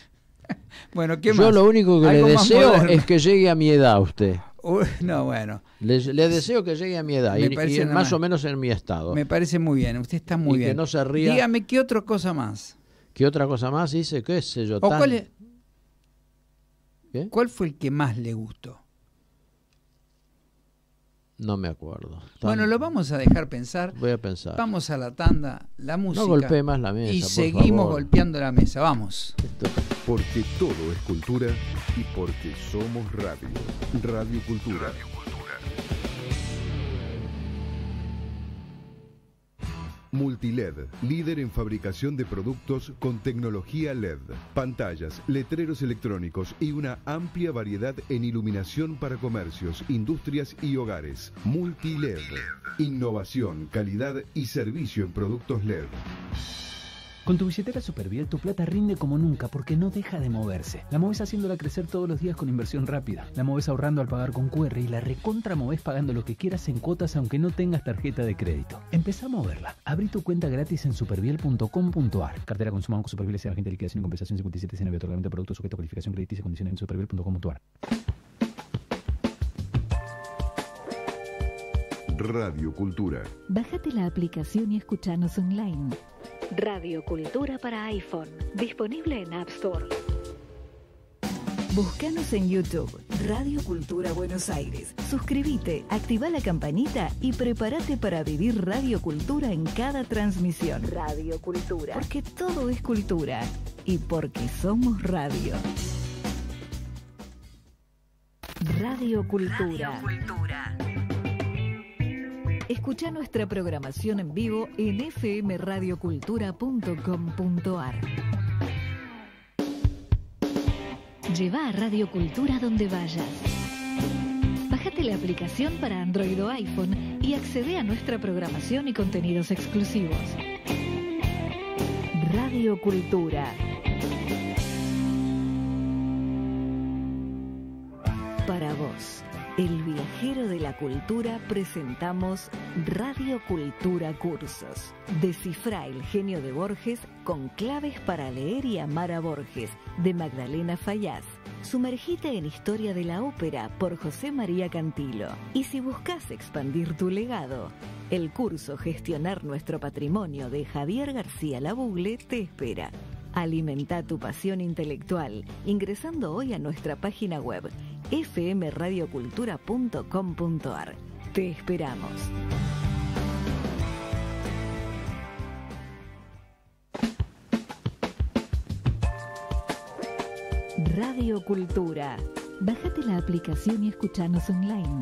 bueno, ¿qué Yo lo único que le deseo es que llegue a mi edad usted. no, bueno. Le, deseo que llegue a mi edad y, más, o menos en mi estado. Me parece muy bien, usted está muy y bien. Que no se ría. Dígame, ¿qué otra cosa más? ¿Qué otra cosa más? Dice, qué sé yo. ¿Cuál fue el que más le gustó? No me acuerdo. Bueno, lo vamos a dejar pensar. Voy a pensar. Vamos a la tanda, la música. No más la mesa. Y seguimos golpeando la mesa. Vamos. Porque todo es cultura y porque somos radio. Radio Radio cultura. Multiled, líder en fabricación de productos con tecnología LED, pantallas, letreros electrónicos y una amplia variedad en iluminación para comercios, industrias y hogares. Multiled, innovación, calidad y servicio en productos LED. Con tu billetera Superviel tu plata rinde como nunca porque no deja de moverse. La moves haciéndola crecer todos los días con inversión rápida. La moves ahorrando al pagar con QR y la recontra moves pagando lo que quieras en cuotas aunque no tengas tarjeta de crédito. Empezá a moverla. Abrí tu cuenta gratis en superviel.com.ar. Cartera con banco Superviel sea agente de liquidación y compensación 57 sin otorgamiento de productos sujeto a calificación crediticia y condiciones en superviel.com.ar. Radio Cultura. Bájate la aplicación y escuchanos online Radio Cultura para iPhone, disponible en App Store. Búscanos en YouTube, Radio Cultura Buenos Aires. Suscríbete, activa la campanita y prepárate para vivir Radio Cultura en cada transmisión. Radio Cultura. Porque todo es cultura y porque somos radio. Radio Cultura. Escucha nuestra programación en vivo en fmradiocultura.com.ar. Lleva a Radio Cultura donde vayas. Bájate la aplicación para Android o iPhone y accede a nuestra programación y contenidos exclusivos. Radio Cultura El viajero de la cultura presentamos Radio Cultura Cursos. Descifra el genio de Borges con claves para leer y amar a Borges de Magdalena Fayaz. Sumergite en Historia de la Ópera por José María Cantilo. Y si buscas expandir tu legado, el curso Gestionar nuestro patrimonio de Javier García Labugle te espera. Alimenta tu pasión intelectual ingresando hoy a nuestra página web fmradiocultura.com.ar. Te esperamos. Radiocultura. Bájate la aplicación y escúchanos online.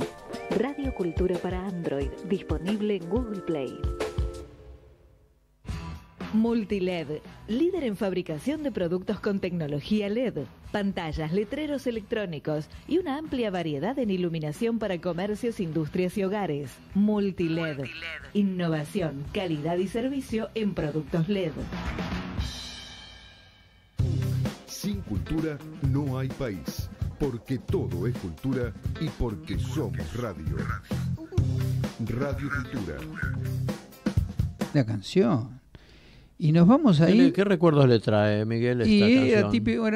Radiocultura para Android, disponible en Google Play. Multiled, líder en fabricación de productos con tecnología LED, pantallas, letreros electrónicos y una amplia variedad en iluminación para comercios, industrias y hogares. Multiled, innovación, calidad y servicio en productos LED. Sin cultura no hay país, porque todo es cultura y porque somos radio. Radio Cultura. La canción. Y nos vamos ahí. ¿Qué, recuerdos le trae Miguel esta y era, era, un tipo,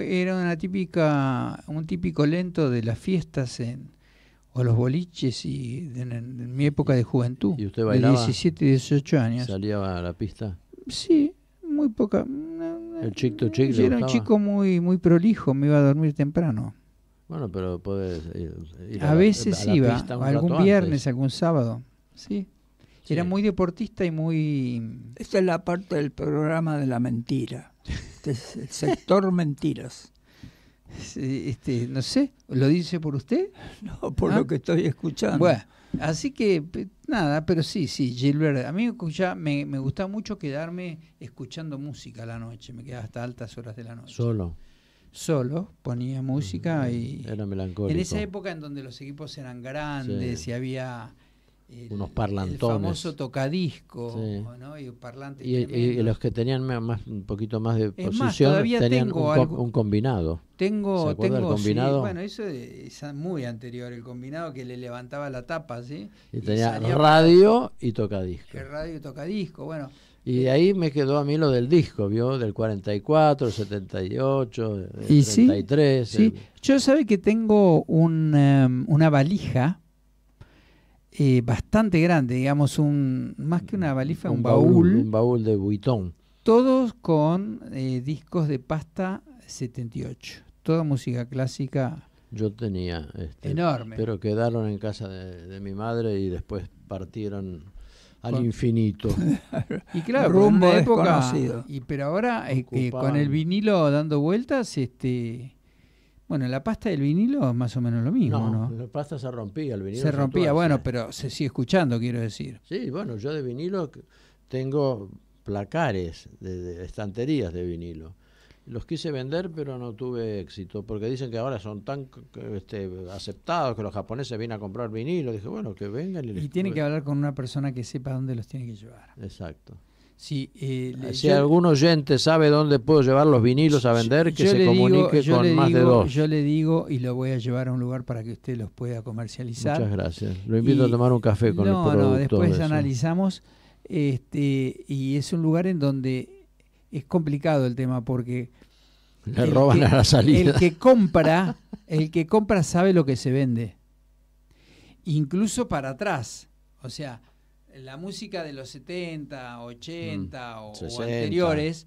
era una típica, un típico lento de las fiestas en, o los boliches y en, mi época de juventud. ¿Y usted De 17 y 18 años. ¿Salía a la pista? Sí, muy poca. ¿El chico chico? Yo era un chico muy, muy prolijo, me iba a dormir temprano. Bueno, pero puedes a, veces iba, algún viernes, algún sábado, sí. Era muy deportista y muy... Esta es la parte del programa de la mentira. Este es el sector mentiras. Este, no sé, ¿lo dice por usted? No, por lo ¿Ah? que estoy escuchando. Bueno, así que nada, pero sí, sí, Gilbert. A mí me, gustaba gusta mucho quedarme escuchando música la noche, me quedaba hasta altas horas de la noche. Solo. Solo, ponía música mm, y... Era melancólico. En esa época en donde los equipos eran grandes y había unos parlantones. El famoso tocadisco, Y, los que tenían más, un poquito más de posición tenían un, combinado. Tengo, tengo, combinado? bueno, eso es muy anterior, el combinado que le levantaba la tapa, ¿sí? Y, tenía radio y tocadisco. El radio y tocadisco, bueno. Y ahí me quedó a mí lo del disco, ¿vio? Del 44, 78, el ¿Y 33. Sí, Yo sabe que tengo un, em, una valija eh, bastante grande, digamos, un más que una balifa, un, baúl, Un baúl de buitón. Todos con eh, discos de pasta 78. Toda música clásica. Yo tenía. Este, enorme. Pero quedaron en casa de, mi madre y después partieron al infinito. y claro, rumbo de Y, pero ahora eh, con el vinilo dando vueltas, este bueno, la pasta del vinilo es más o menos lo mismo, ¿no? ¿no? La pasta se rompía, el vinilo. Se rompía, bueno, pero se sigue escuchando, quiero decir. Sí, bueno, yo de vinilo tengo placares de, estanterías de vinilo. Los quise vender, pero no tuve éxito, porque dicen que ahora son tan este, aceptados que los japoneses vienen a comprar vinilo. Dije, bueno, que vengan y les... Y tienen que hablar con una persona que sepa dónde los tiene que llevar. Exacto. Eh, si algún oyente sabe dónde puedo llevar los vinilos a vender, que se comunique con más de dos. Yo le digo y lo voy a llevar a un lugar para que usted los pueda comercializar. Muchas gracias. Lo invito a tomar un café con el después analizamos este, y es un lugar en donde es complicado el tema porque le roban a la salida. El que compra, el que compra sabe lo que se vende, incluso para atrás. O sea, la música de los 70, 80 mm, o, anteriores,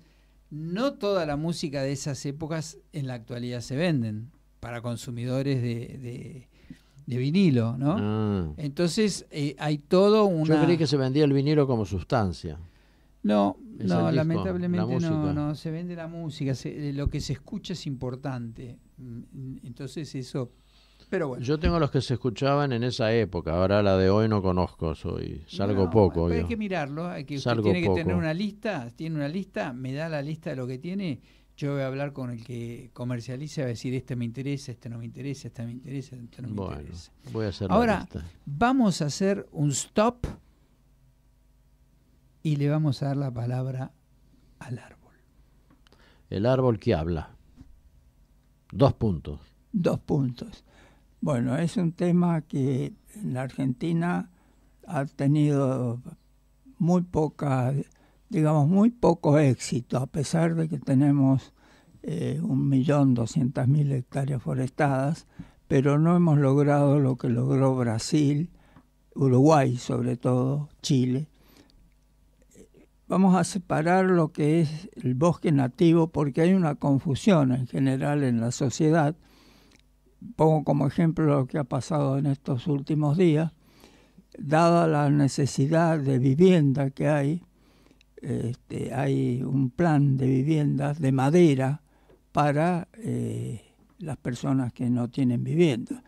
no toda la música de esas épocas en la actualidad se venden para consumidores de, vinilo, ¿no? Ah. Entonces eh, hay todo un... Yo creí que se vendía el vinilo como sustancia. No, no, lamentablemente no, no, se vende la música, lo que se escucha es importante. Mm, mm, entonces eso yo tengo los que se escuchaban en esa época, ahora la de hoy no conozco, soy salgo poco. Hay que mirarlo, hay que, tiene que tener una lista, tiene una lista, me da la lista de lo que tiene, yo voy a hablar con el que comercializa, a decir, este me interesa, este no me interesa, este me interesa, este no me interesa. Voy a hacer Ahora, vamos a hacer un stop y le vamos a dar la palabra al árbol. El árbol que habla. Dos puntos. Dos puntos. Bueno, es un tema que en la Argentina ha tenido muy poca, digamos, muy poco éxito, a pesar de que tenemos eh, un millón doscientas mil hectáreas forestadas, pero no hemos logrado lo que logró Brasil, Uruguay sobre todo, Chile. Vamos a separar lo que es el bosque nativo porque hay una confusión en general en la sociedad pongo como ejemplo lo que ha pasado en estos últimos días, dada la necesidad de vivienda que hay, este, hay un plan de viviendas de madera para eh, las personas que no tienen vivienda.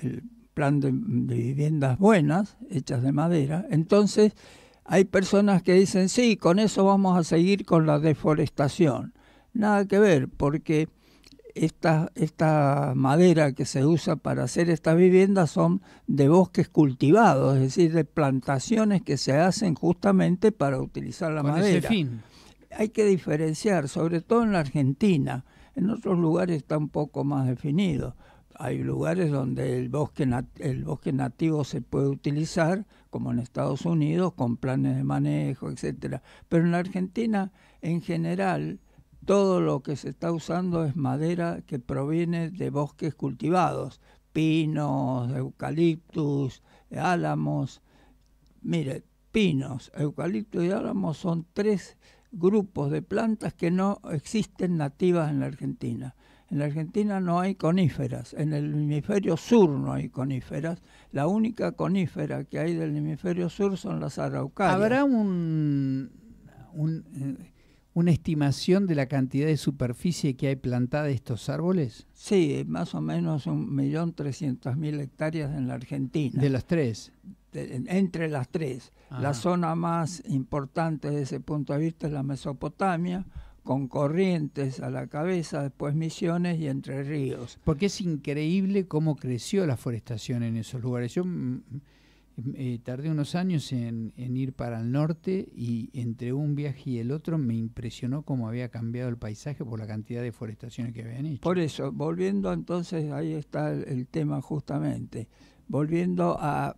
el plan de, viviendas buenas, hechas de madera. Entonces, hay personas que dicen, sí, con eso vamos a seguir con la deforestación. Nada que ver, porque esta, esta madera que se usa para hacer estas viviendas son de bosques cultivados, es decir, de plantaciones que se hacen justamente para utilizar la madera. fin. Hay que diferenciar, sobre todo en la Argentina. En otros lugares está un poco más definido. Hay lugares donde el bosque, el bosque nativo se puede utilizar, como en Estados Unidos, con planes de manejo, etcétera. Pero en la Argentina, en general, todo lo que se está usando es madera que proviene de bosques cultivados, pinos, eucaliptus, álamos. Mire, pinos, eucaliptus y álamos son tres grupos de plantas que no existen nativas en la Argentina. En la Argentina no hay coníferas, en el hemisferio sur no hay coníferas. La única conífera que hay del hemisferio sur son las araucarias. ¿Habrá un, un eh, una estimación de la cantidad de superficie que hay plantada de estos árboles? Sí, más o menos un millón mil hectáreas en la Argentina. ¿De las tres? entre las tres. La zona más importante desde ese punto de vista es la Mesopotamia, con corrientes a la cabeza, después Misiones y Entre Ríos. Porque es increíble cómo creció la forestación en esos lugares. Yo mm, eh, tardé unos años en, ir para el norte y entre un viaje y el otro me impresionó cómo había cambiado el paisaje por la cantidad de forestaciones que habían hecho. Por eso, volviendo entonces, ahí está el, tema justamente, volviendo a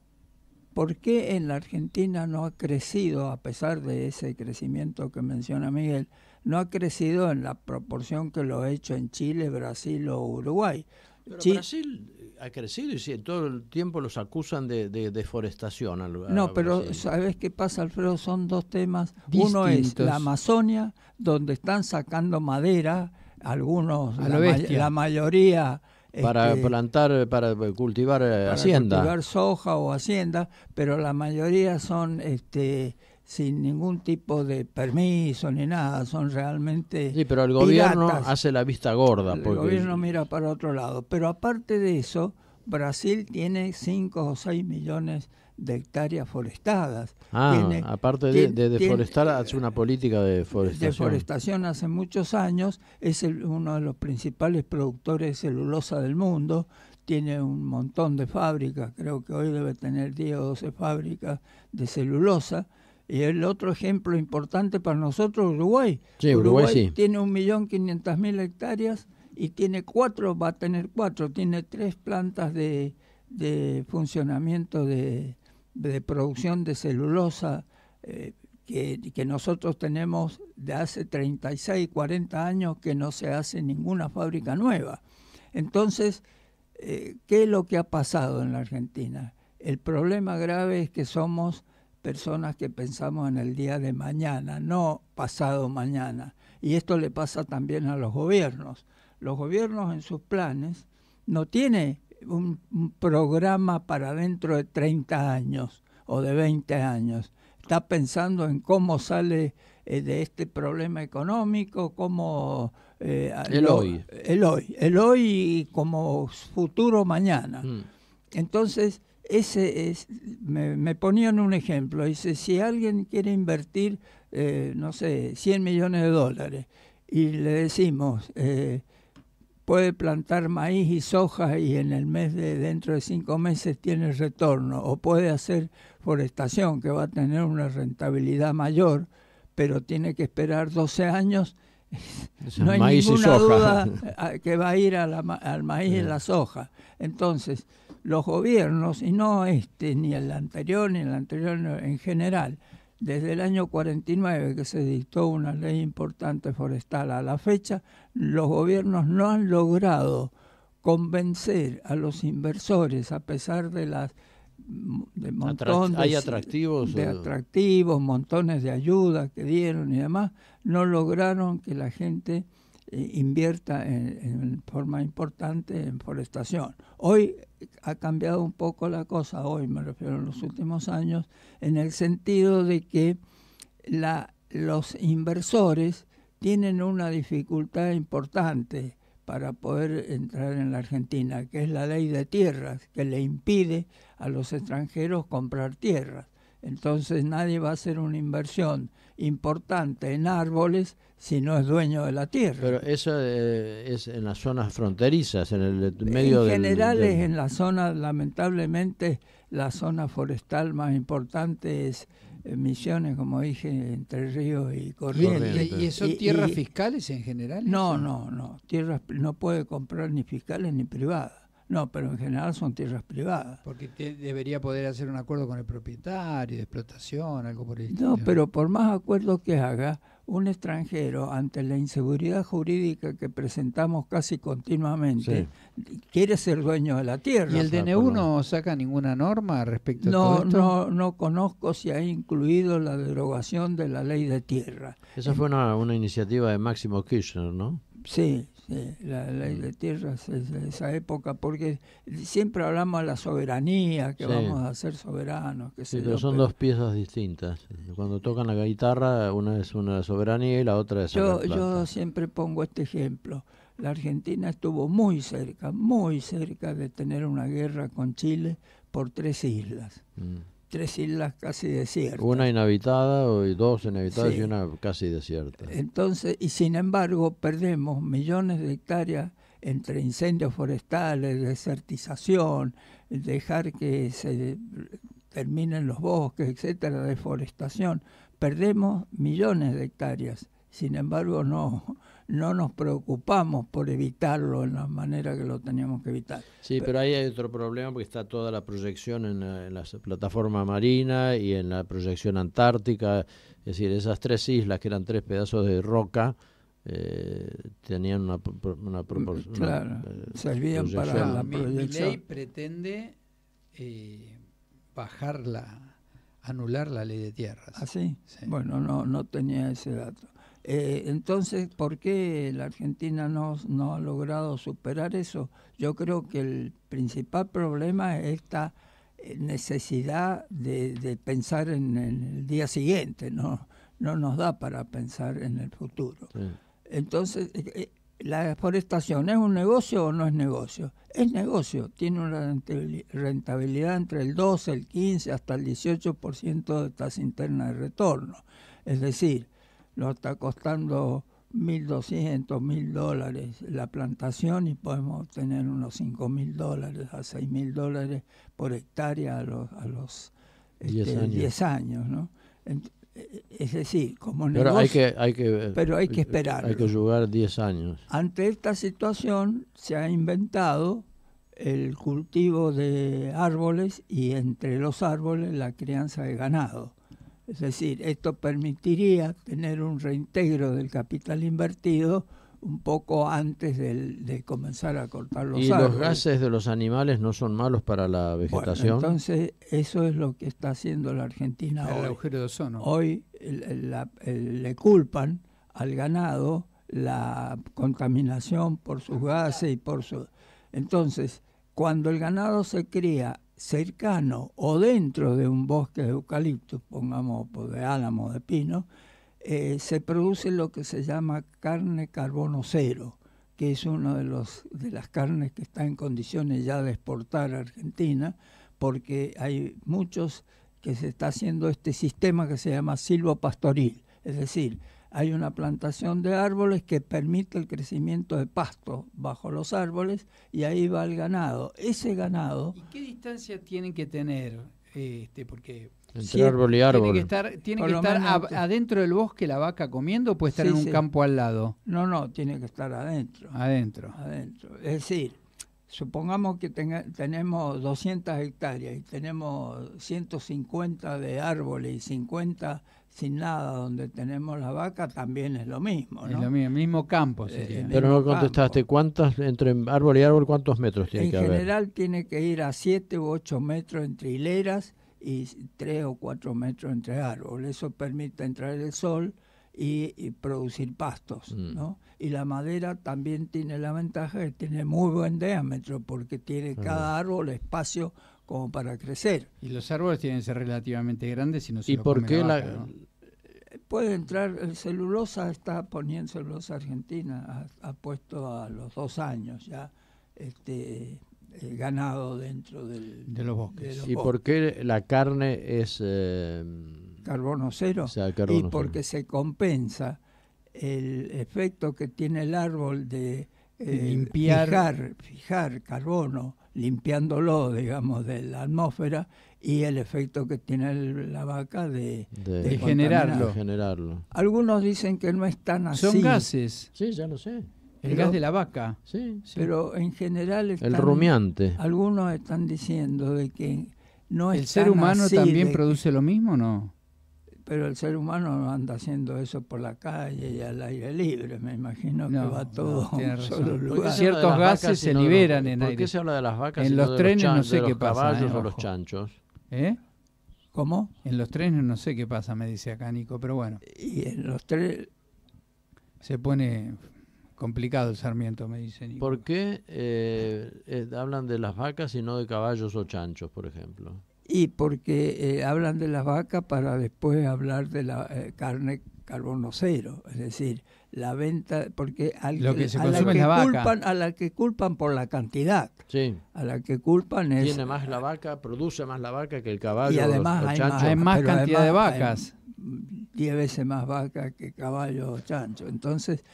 por qué en la Argentina no ha crecido, a pesar de ese crecimiento que menciona Miguel, no ha crecido en la proporción que lo ha hecho en Chile, Brasil o Uruguay. Pero Brasil ha crecido y si todo el tiempo los acusan de, deforestación. no, pero ¿sabes qué pasa, Alfredo? Son dos temas. Uno es la Amazonia, donde están sacando madera, algunos, la, mayoría... Para este, plantar, para cultivar eh, para hacienda. Cultivar soja o hacienda, pero la mayoría son este, sin ningún tipo de permiso ni nada, son realmente Sí, pero el gobierno hace la vista gorda. El gobierno mira para otro lado, pero aparte de eso, Brasil tiene 5 o 6 millones de hectáreas forestadas. Ah, aparte de, deforestar, hace una política de deforestación. Deforestación hace muchos años, es uno de los principales productores de celulosa del mundo, tiene un montón de fábricas, creo que hoy debe tener 10 o 12 fábricas de celulosa, y el otro ejemplo importante para nosotros, Uruguay. Uruguay, Uruguay sí. tiene 1.500.000 hectáreas y tiene cuatro, va a tener cuatro, tiene tres plantas de, funcionamiento de, producción de celulosa eh, que, nosotros tenemos de hace 36, 40 años que no se hace ninguna fábrica nueva. Entonces, eh, ¿qué es lo que ha pasado en la Argentina? El problema grave es que somos personas que pensamos en el día de mañana, no pasado mañana. Y esto le pasa también a los gobiernos. Los gobiernos en sus planes no tienen un, programa para dentro de 30 años o de 20 años. Está pensando en cómo sale eh, de este problema económico, cómo... Eh, el hoy. El hoy. El hoy como futuro mañana. Mm. Entonces, ese es, me, me, ponían un ejemplo, dice, si alguien quiere invertir, eh, no sé, 100 millones de dólares, y le decimos, eh, puede plantar maíz y soja y en el mes de, dentro de cinco meses tiene retorno, o puede hacer forestación que va a tener una rentabilidad mayor, pero tiene que esperar 12 años no hay ninguna duda que va a ir a la, al maíz y la soja. Entonces, los gobiernos, y no este, ni el anterior, ni el anterior en general, desde el año 49 que se dictó una ley importante forestal a la fecha, los gobiernos no han logrado convencer a los inversores, a pesar de las ¿Hay atractivos? De atractivos, montones de ayudas que dieron y demás, no lograron que la gente eh, invierta en, forma importante en forestación. Hoy ha cambiado un poco la cosa, hoy me refiero a los últimos años, en el sentido de que la, los inversores tienen una dificultad importante para poder entrar en la Argentina, que es la ley de tierras, que le impide a los extranjeros comprar tierras. Entonces nadie va a hacer una inversión importante en árboles si no es dueño de la tierra. Pero eso eh, es en las zonas fronterizas, en el medio En general es en la zona, lamentablemente, la zona forestal más importante es eh, Misiones, como dije, entre Ríos y Corrientes. ¿Y, eso tierras fiscales en general? No, no, no. Tierras no puede comprar ni fiscales ni privadas. No, pero en general son tierras privadas. Porque debería poder hacer un acuerdo con el propietario de explotación, algo por el estilo. No, pero por más acuerdos que haga, un extranjero, ante la inseguridad jurídica que presentamos casi continuamente, quiere ser dueño de la tierra. ¿Y el DNU no saca ninguna norma respecto a esto? No, no conozco si ha incluido la derogación de la ley de tierra. Esa fue una, una iniciativa de Máximo Kirchner, ¿no? Sí, Sí, la ley de tierras es de esa época, porque siempre hablamos de la soberanía, que vamos a ser soberanos. Que sí, pero son dos piezas distintas. Cuando tocan la guitarra, una es una soberanía y la otra es... Yo, yo siempre pongo este ejemplo. La Argentina estuvo muy cerca, muy cerca de tener una guerra con Chile por tres islas. Mm tres islas casi desiertas. Una inhabitada, y dos inhabitadas y una casi desierta. Entonces, y sin embargo, perdemos millones de hectáreas entre incendios forestales, desertización, dejar que se terminen los bosques, etcétera, deforestación. Perdemos millones de hectáreas. Sin embargo, no, no nos preocupamos por evitarlo en la manera que lo teníamos que evitar. Sí, pero, ahí hay otro problema porque está toda la proyección en eh, la, plataforma marina y en la proyección antártica, es decir, esas tres islas que eran tres pedazos de roca. Eh, tenían una, mm, proporción. Claro, eh, servían para la proyección. Mi ley pretende bajarla anular la ley de tierras. ¿Ah, sí? sí? Bueno, no, no tenía ese dato. Eh, entonces, ¿por qué la Argentina no, ha logrado superar eso? Yo creo que el principal problema es esta eh, necesidad de, pensar en, el día siguiente, ¿no? no nos da para pensar en el futuro. Entonces, eh, ¿la deforestación es un negocio o no es negocio? Es negocio, tiene una rentabilidad entre el 12, el 15, hasta el 18% de tasa interna de retorno. Es decir, nos está costando 1.200, 1.000 dólares la plantación y podemos tener unos 5.000 dólares a 6.000 dólares por hectárea a los, a los 10 este, años. ¿no? Eh, es decir, como pero hay que, pero hay que esperar. Hay que jugar 10 años. Ante esta situación se ha inventado el cultivo de árboles y entre los árboles la crianza de ganado. Es decir, esto permitiría tener un reintegro del capital invertido un poco antes de, comenzar a cortar los ¿Y los gases de los animales no son malos para la vegetación? entonces, eso es lo que está haciendo la Argentina el hoy. ozono. Hoy le culpan al ganado la contaminación por sus gases y por su... Entonces, cuando el ganado se cría cercano o dentro de un bosque de eucaliptus, pongamos de álamo, de pino, eh, se produce lo que se llama carne carbono cero, que es una de, de las carnes que está en condiciones ya de exportar a Argentina, porque hay muchos que se está haciendo este sistema que se llama silvopastoril, es decir, hay una plantación de árboles que permite el crecimiento de pasto bajo los árboles y ahí va el ganado. Ese ganado... ¿Y qué distancia tienen que tener? Este, porque entre árbol y árbol. Tiene que estar, adentro del bosque la vaca comiendo o puede estar en un campo al lado. No, no, tiene que estar adentro. Adentro. Adentro. Es decir, supongamos que tenemos 200 hectáreas y tenemos 150 de árboles y 50 sin nada donde tenemos la vaca también es lo mismo. ¿no? Es lo mismo, el mismo campo. Eh, pero no contestaste, ¿cuántas, entre árbol y árbol, cuántos metros tiene que haber? En general tiene que ir a siete u ocho metros entre hileras y tres o cuatro metros entre árboles. Eso permite entrar el sol y, producir pastos. Mm. ¿no? Y la madera también tiene la ventaja que tiene muy buen diámetro porque tiene ah. cada árbol espacio como para crecer. Y los árboles tienen que ser relativamente grandes sino no se ¿Y por qué la, Puede entrar, celulosa está poniendo, celulosa argentina ha, puesto a los dos años ya este el ganado dentro del, de los bosques. ¿Y por qué la carne es... Em, carbono cero? y porque se compensa el efecto que tiene el árbol de eh, limpiar, fijar carbono limpiándolo, digamos, de la atmósfera y el efecto que tiene la vaca de, generarlo. Algunos dicen que no es tan así. Son gases. Sí, ya lo sé. El gas de la vaca. Sí, Pero en general... el rumiante. Algunos están diciendo de que no es ¿El ser humano también produce lo mismo no? pero el ser humano no anda haciendo eso por la calle y al aire libre, me imagino que va todo Ciertos gases se liberan en ¿Por qué se habla de las vacas? y no de caballos o eh, los chanchos. ¿Eh? ¿Cómo? En los trenes no sé qué pasa, me dice acá Nico, pero bueno. Y en los trenes... Se pone complicado el Sarmiento, me dice Nico. ¿Por qué eh, eh, hablan de las vacas y no de caballos o chanchos, por ejemplo? y porque eh, hablan de la vaca para después hablar de la eh, carne carbono cero, es decir, la venta, porque al, que a, la que culpan, a la que culpan por la cantidad, sí. a la que culpan es... Tiene más la vaca, produce más la vaca que el caballo. o además chancho. Y hay, más, hay, más, cantidad de vacas. Diez veces más vaca que caballo o chancho Entonces,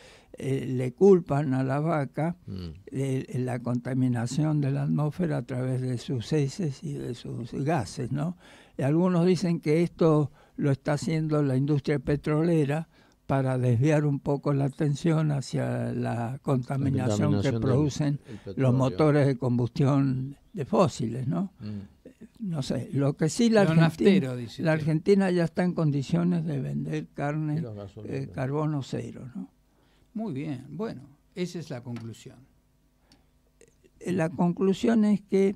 eh, le culpan a la vaca mm. la contaminación de la atmósfera a través de sus heces y de sus gases, ¿no? Y algunos dicen que esto lo está haciendo la industria petrolera para desviar un poco la atención hacia la contaminación, que producen los motores de combustión de fósiles, ¿no? Mm. No sé, lo que sí la Argentina, la Argentina ya está en condiciones de vender carne, eh, carbono cero, ¿no? Muy bien, bueno, esa es la conclusión. Eh, la conclusión es que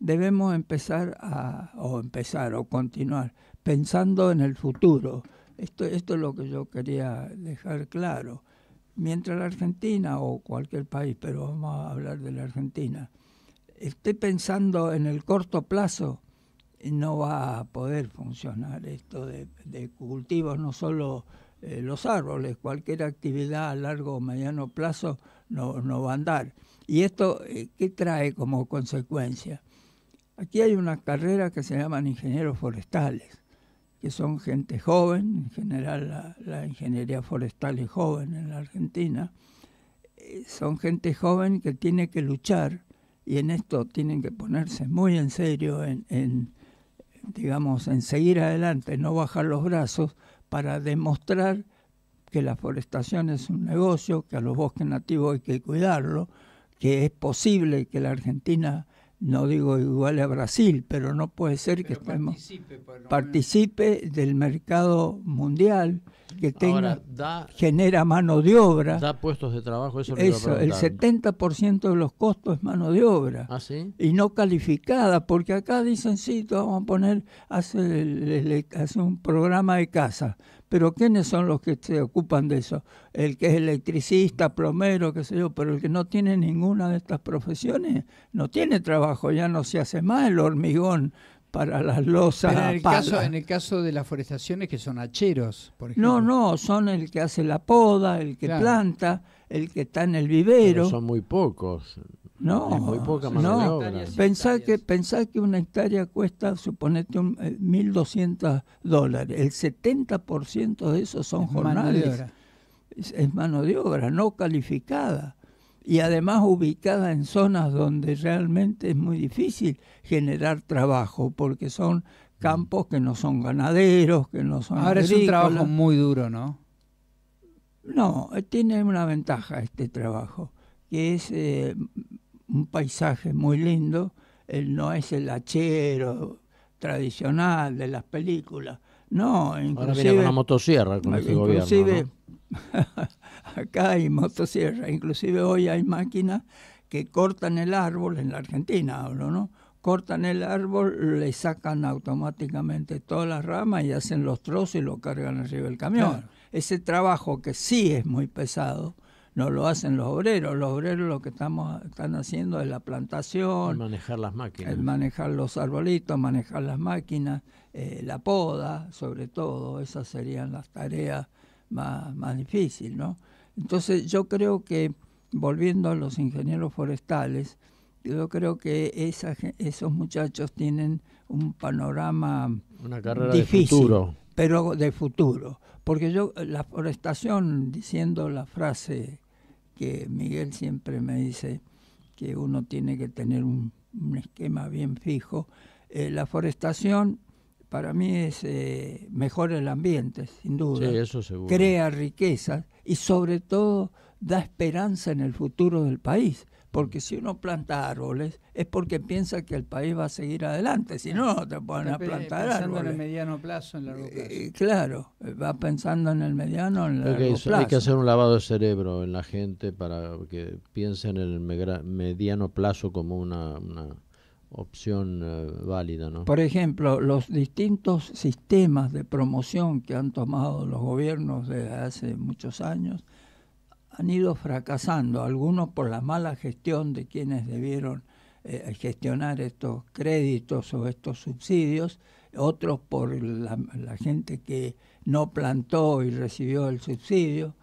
debemos empezar a, o empezar o continuar pensando en el futuro. Esto, es lo que yo quería dejar claro. Mientras la Argentina o cualquier país, pero vamos a hablar de la Argentina, esté pensando en el corto plazo, no va a poder funcionar esto de, de cultivos no solo eh, los árboles. Cualquier actividad a largo o mediano plazo no, va a andar. ¿Y esto eh, qué trae como consecuencia? Aquí hay una carrera que se llaman ingenieros forestales, que son gente joven, en general la, ingeniería forestal es joven en la Argentina. Eh, son gente joven que tiene que luchar y en esto tienen que ponerse muy en serio en digamos, en seguir adelante, no bajar los brazos, para demostrar que la forestación es un negocio, que a los bosques nativos hay que cuidarlo, que es posible que la Argentina, no digo igual a Brasil, pero no puede ser que participe del mercado mundial que tenga genera mano de obra. Da puestos de trabajo, eso, El 70% de los costos es mano de obra. ¿Ah, y no calificada, porque acá dicen, sí, vamos a poner, hace, hace un programa de casa. Pero ¿quiénes son los que se ocupan de eso? El que es electricista, plomero, qué sé yo, pero el que no tiene ninguna de estas profesiones no tiene trabajo, ya no se hace más el hormigón para las losas. en, el caso, de las forestaciones que son hacheros, por ejemplo. No, no, son el que hace la poda, el que planta, el que está en el vivero. son muy pocos. No, muy poca no. Pensá que, pensá que una hectárea cuesta, suponete, 1.200 eh, dólares. El 70% de eso son jornales. es mano de obra, no calificada y además ubicada en zonas donde realmente es muy difícil generar trabajo porque son mm. campos que no son ganaderos, que no son Ahora es un trabajo muy duro, ¿no? No, eh, tiene una ventaja este trabajo, que es eh, un paisaje muy lindo, Él no es el hachero tradicional de las películas, no, inclusive... Ahora viene con una motosierra con este gobierno, acá hay motosierra, inclusive hoy hay máquinas que cortan el árbol, en la Argentina hablo, ¿no? Cortan el árbol, le sacan automáticamente todas las ramas y hacen los trozos y lo cargan arriba del camión. Ese trabajo que sí es muy pesado, no lo hacen los obreros. Los obreros lo que estamos, están haciendo es la plantación. El manejar las máquinas. El manejar los arbolitos, manejar las máquinas, eh, la poda, sobre todo. Esas serían las tareas más, más difíciles, ¿no? Entonces yo creo que, volviendo a los ingenieros forestales, yo creo que esa, esos muchachos tienen un panorama difícil, pero de futuro. Porque yo, la forestación, diciendo la frase que Miguel siempre me dice, que uno tiene que tener un, esquema bien fijo, eh, la forestación para mí es eh, mejora el ambiente, sin duda. Sí, eso seguro. Crea riqueza y sobre todo da esperanza en el futuro del país. Porque si uno planta árboles es porque piensa que el país va a seguir adelante, si no, te ponen a plantar árboles. en el mediano plazo, en largo eh, plazo. Eh, claro, va pensando en el mediano, en largo plazo. Hay que hacer un lavado de cerebro en la gente para que piensen en el mediano plazo como una opción eh, válida, ¿no? Por ejemplo, los distintos sistemas de promoción que han tomado los gobiernos desde hace muchos años han ido fracasando, algunos por la mala gestión de quienes debieron eh, gestionar estos créditos o estos subsidios, otros por la, gente que no plantó y recibió el subsidio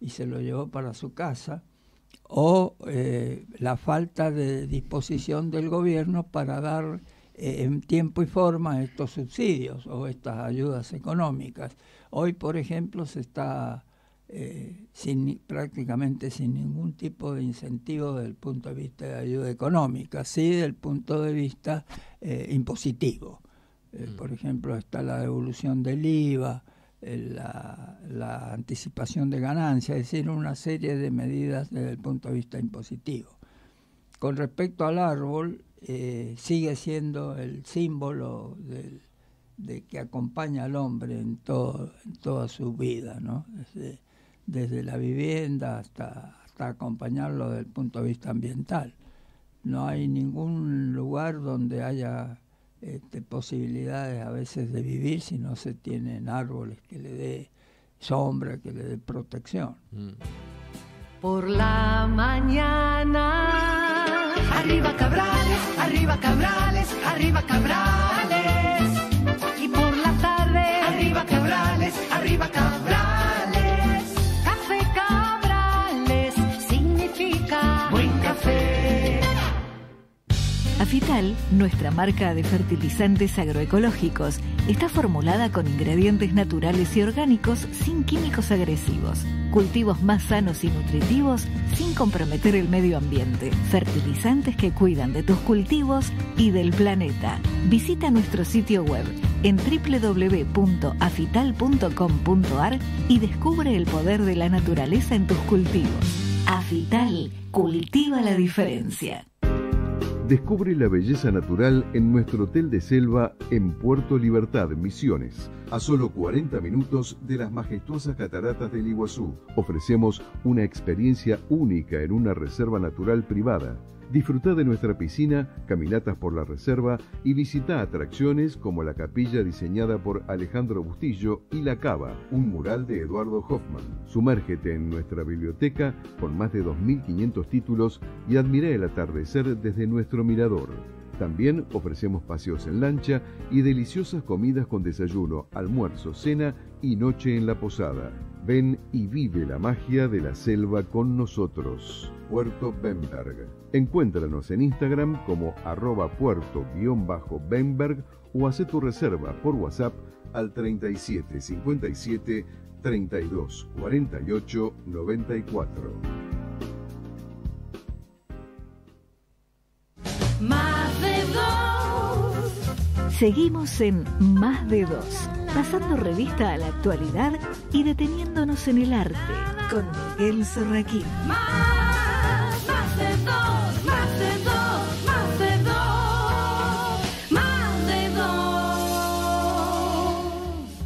y se lo llevó para su casa o eh, la falta de disposición del gobierno para dar eh, en tiempo y forma estos subsidios o estas ayudas económicas. Hoy, por ejemplo, se está eh, prácticamente sin ningún tipo de incentivo desde el punto de vista de ayuda económica, sí desde el punto de vista impositivo. Mm. Por ejemplo, está la devolución del IVA, la, anticipación de ganancias, es decir, una serie de medidas desde el punto de vista impositivo. Con respecto al árbol, eh, sigue siendo el símbolo de que acompaña al hombre en, en toda su vida, desde, la vivienda hasta, hasta acompañarlo desde el punto de vista ambiental. No hay ningún lugar donde haya este, posibilidades a veces de vivir si no se tienen árboles que le dé sombra, que le dé protección. Mm. Por la mañana, arriba Cabrales, arriba Cabrales, arriba Cabrales. Y por la tarde, arriba Cabrales, arriba Cabrales. Afital, nuestra marca de fertilizantes agroecológicos, está formulada con ingredientes naturales y orgánicos sin químicos agresivos, cultivos más sanos y nutritivos sin comprometer el medio ambiente, fertilizantes que cuidan de tus cultivos y del planeta. Visita nuestro sitio web en www.afital.com.ar y descubre el poder de la naturaleza en tus cultivos. Afital cultiva la diferencia. Descubre la belleza natural en nuestro hotel de selva en Puerto Libertad, Misiones, a solo 40 minutos de las majestuosas cataratas del Iguazú. Ofrecemos una experiencia única en una reserva natural privada Disfruta de nuestra piscina, caminatas por la reserva y visita atracciones como la capilla diseñada por Alejandro Bustillo y La Cava, un mural de Eduardo Hoffman. Sumérgete en nuestra biblioteca con más de 2.500 títulos y admira el atardecer desde nuestro mirador. También ofrecemos paseos en lancha y deliciosas comidas con desayuno, almuerzo, cena y noche en la posada. Ven y vive la magia de la selva con nosotros. Puerto Bemberg. Encuéntranos en Instagram como arroba puerto-bemberg o haz tu reserva por WhatsApp al 3757 32 94. Más de dos. Seguimos en Más de Dos, pasando revista a la actualidad y deteniéndonos en el arte con Miguel Sorraquí.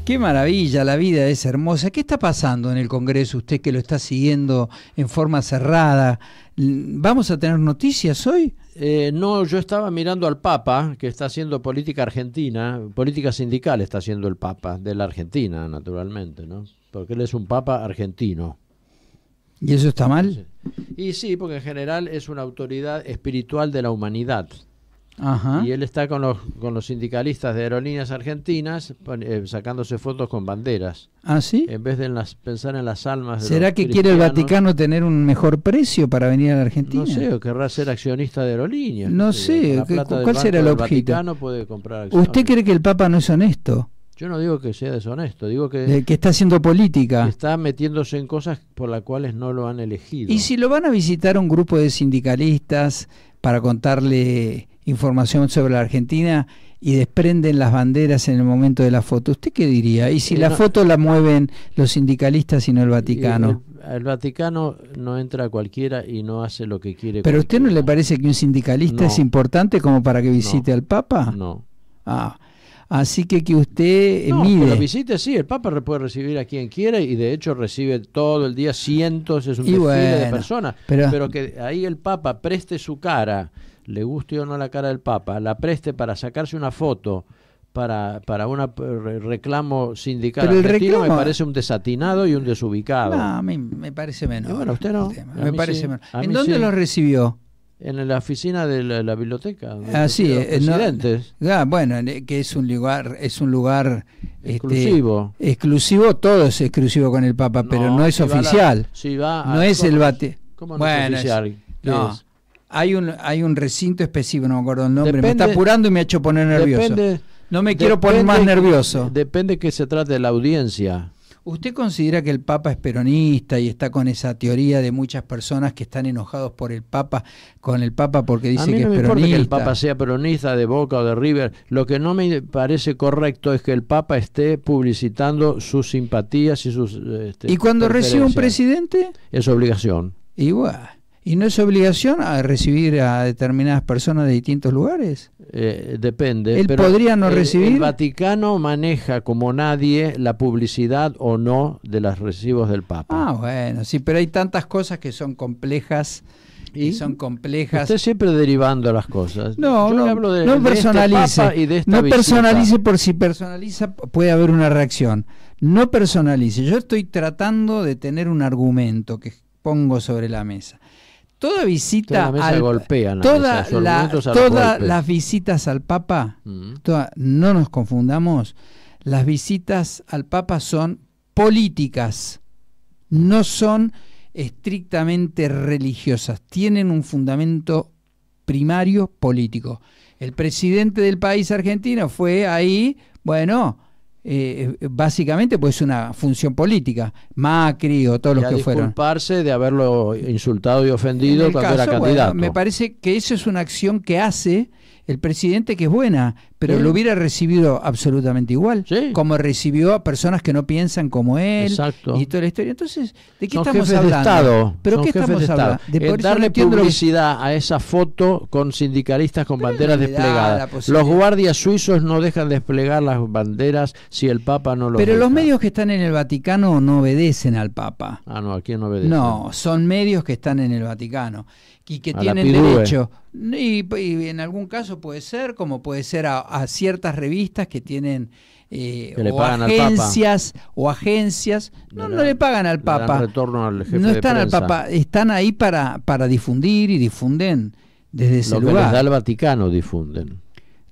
Qué maravilla, la vida es hermosa. ¿Qué está pasando en el Congreso? Usted que lo está siguiendo en forma cerrada, ¿vamos a tener noticias hoy? Eh, no, yo estaba mirando al Papa, que está haciendo política argentina, política sindical está haciendo el Papa, de la Argentina, naturalmente, ¿no? Porque él es un Papa argentino. ¿Y eso está mal? Y sí, porque en general es una autoridad espiritual de la humanidad. Ajá. Y él está con los, con los sindicalistas de aerolíneas argentinas eh, sacándose fotos con banderas. ¿Ah, sí? En vez de pensar en las almas de ¿Será que quiere el Vaticano tener un mejor precio para venir a la Argentina? No sé, o querrá ser accionista de aerolíneas. No sé, ¿cuál será el objeto? Puede comprar acciones ¿Usted cree que el Papa no es honesto? Yo no digo que sea deshonesto, digo que... Eh, que está haciendo política. Está metiéndose en cosas por las cuales no lo han elegido. ¿Y si lo van a visitar un grupo de sindicalistas para contarle información sobre la Argentina y desprenden las banderas en el momento de la foto. ¿Usted qué diría? ¿Y si eh, la foto la mueven los sindicalistas y no el eh, Vaticano? El, Vaticano no entra a cualquiera y no hace lo que quiere. ¿Pero a usted no le parece que un sindicalista es importante como para que visite al Papa? No. Ah, así que que usted eh, no, lo visite, sí, el Papa puede recibir a quien quiera y de hecho recibe todo el día cientos, es un desfile de personas. pero que ahí el Papa preste su cara le guste o no la cara del Papa, la preste para sacarse una foto para, para un reclamo sindical Pero el reclamo, me parece un desatinado y un desubicado. No, a mí me parece menos. bueno, usted no. Me parece menos. ¿En dónde lo recibió? En la oficina de la, biblioteca. Así, ah, bueno, que es un lugar, es un lugar este, exclusivo. exclusivo, todo es exclusivo con el Papa, pero no es oficial. no es el bate. ¿Cómo no es oficial? no. Hay un, hay un recinto específico, no me acuerdo el nombre, me está apurando y me ha hecho poner nervioso. no me quiero poner más nervioso. Depende depende que se trate de la audiencia. ¿Usted considera que el Papa es peronista y está con esa teoría de muchas personas que están enojados por el Papa, con el Papa porque dice no que es que el Papa sea peronista de Boca o de River. Lo que no me parece correcto es que el Papa esté publicitando sus simpatías y sus. Este, ¿Y cuando recibe un presidente? Es obligación. Igual. ¿Y no es obligación a recibir a determinadas personas de distintos lugares? Eh, depende. podría no recibir. El, Vaticano maneja como nadie la publicidad o no de los recibos del Papa. Ah, bueno, sí, pero hay tantas cosas que son complejas. Y, son complejas. Usted siempre derivando las cosas. No, no, no este no personalice por si personaliza puede haber una reacción. No personalice. Yo estoy tratando de tener un argumento que pongo sobre la mesa toda visita al, todas las visitas al Papa, mm. no nos confundamos, las visitas al Papa son políticas, no son estrictamente religiosas, tienen un fundamento primario político. El presidente del país argentino fue ahí, bueno, eh, eh, básicamente pues una función política, Macri o todos los que fueron. Disculparse de haberlo insultado y ofendido cuando era candidato. me parece que eso es una acción que hace el presidente que es buena, pero lo hubiera recibido absolutamente igual, como recibió a personas que no piensan como él y toda la historia. Entonces, ¿de qué Son estamos jefes hablando? De Estado. ¿Pero qué estamos hablando? darle publicidad a esa foto con sindicalistas con banderas desplegadas. Los guardias suizos no dejan desplegar las banderas si el Papa no lo Pero los medios que están en el Vaticano no obedecen al Papa. Ah, no, aquí no obedecen. No, son medios que están en el Vaticano y que tienen e. derecho. Y, en algún caso puede ser, como puede ser a, ciertas revistas que tienen eh, o agencias o agencias no le, pagan al Papa no están al Papa están ahí para para difundir y difunden desde ese lo les da el Vaticano difunden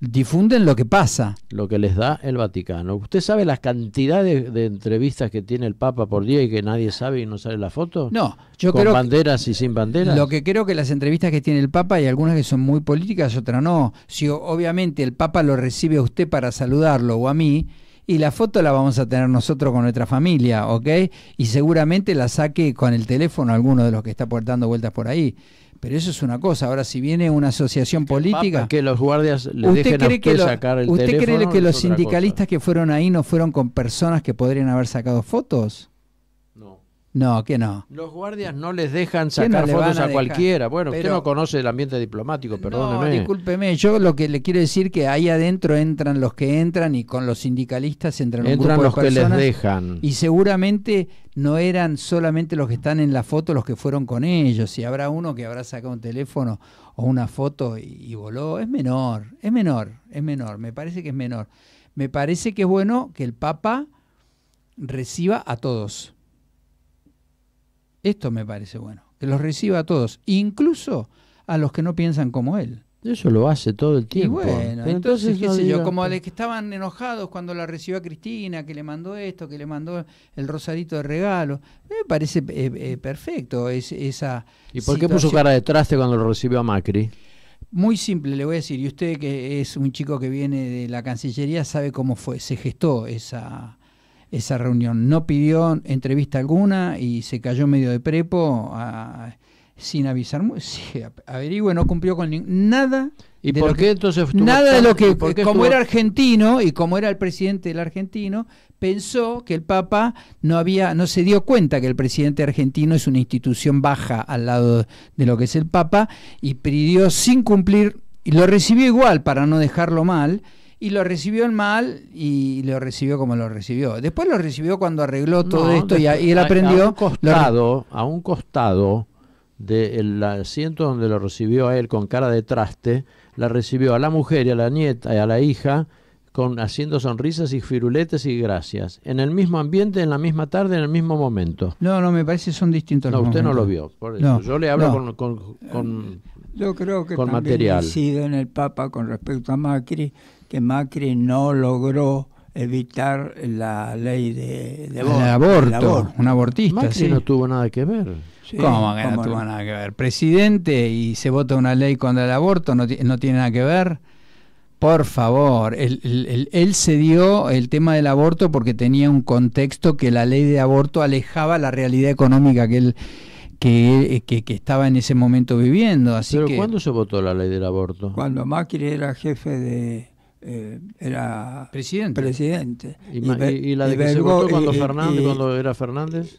difunden lo que pasa. Lo que les da el Vaticano. ¿Usted sabe las cantidades de, entrevistas que tiene el Papa por día y que nadie sabe y no sale la foto? No, yo Con banderas y sin banderas. Lo que creo que las entrevistas que tiene el Papa, Y algunas que son muy políticas, otras no. Si obviamente el Papa lo recibe a usted para saludarlo o a mí, y la foto la vamos a tener nosotros con nuestra familia, ¿ok? Y seguramente la saque con el teléfono alguno de los que está dando vueltas por ahí. Pero eso es una cosa. Ahora, si viene una asociación política. que los guardias le ¿usted dejen a usted que sacar el ¿Usted cree que los sindicalistas que fueron ahí no fueron con personas que podrían haber sacado fotos? No, que no. Los guardias no les dejan sacar fotos a, cualquiera. Bueno, usted no conoce el ambiente diplomático, perdóneme. No, discúlpeme, yo lo que le quiero decir que ahí adentro entran los que entran y con los sindicalistas entran, un grupo los de que les dejan. Y seguramente no eran solamente los que están en la foto los que fueron con ellos. Si habrá uno que habrá sacado un teléfono o una foto y, y voló, es menor, es menor, es menor. Me parece que es menor. Me parece que es bueno que el Papa reciba a todos esto me parece bueno, que los reciba a todos, incluso a los que no piensan como él. Eso lo hace todo el tiempo. Y bueno, entonces, qué sé yo, como los que estaban enojados cuando la recibió a Cristina, que le mandó esto, que le mandó el rosarito de regalo. Me parece eh, eh, perfecto es, esa. ¿Y por qué puso cara de traste cuando lo recibió a Macri? Muy simple, le voy a decir. Y usted, que es un chico que viene de la Cancillería, sabe cómo fue, se gestó esa, esa reunión. No pidió entrevista alguna y se cayó medio de prepo sin avisar. averigüe, no cumplió con nada. ¿Y por qué entonces Nada de lo que, como era argentino y como era el presidente del argentino, pensó que el Papa no había, no se dio cuenta que el presidente argentino es una institución baja al lado de lo que es el Papa y pidió sin cumplir y lo recibió igual para no dejarlo mal y lo recibió el mal y lo recibió como lo recibió. Después lo recibió cuando arregló todo esto y, él aprendió. A un costado, a un costado del asiento donde lo recibió a él con cara de traste, la recibió a la mujer y a la nieta y a la hija con haciendo sonrisas y firuletes y gracias, en el mismo ambiente, en la misma tarde, en el mismo momento. No, no, me parece son distintos. No, usted no lo vio. Yo le hablo con, con, Yo creo que con también material. en el Papa con respecto a Macri que Macri no logró evitar la ley de, aborto, Un abortista, Macri no tuvo nada que ver. ¿Cómo que no tuvo nada que ver? Presidente y se vota una ley contra el aborto, no, tiene nada que ver. Por favor, él, él, se cedió el tema del aborto porque tenía un contexto que la ley de aborto alejaba la realidad económica que él que, estaba en ese momento viviendo. Así ¿Pero cuándo se votó la ley del aborto? Cuando Macri era jefe de, eh, era presidente. presidente. Y, la de que se votó cuando era Fernández.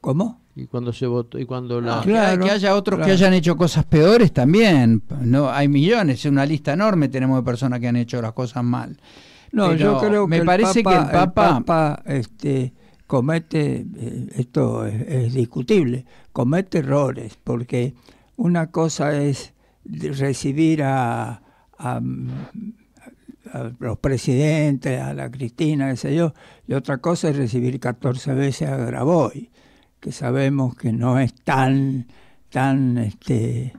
¿Cómo? Y cuando se votó y cuando la ah, claro, que haya otros que hayan hecho cosas peores también, no hay millones, es una lista enorme tenemos de personas que han hecho las cosas mal. No, yo creo me parece que el Papa, este comete eh, esto es, discutible, comete errores porque una cosa es recibir a a los presidentes, a la Cristina, qué sé yo, y otra cosa es recibir 14 veces a Grabois, que sabemos que no es tan, tan, este,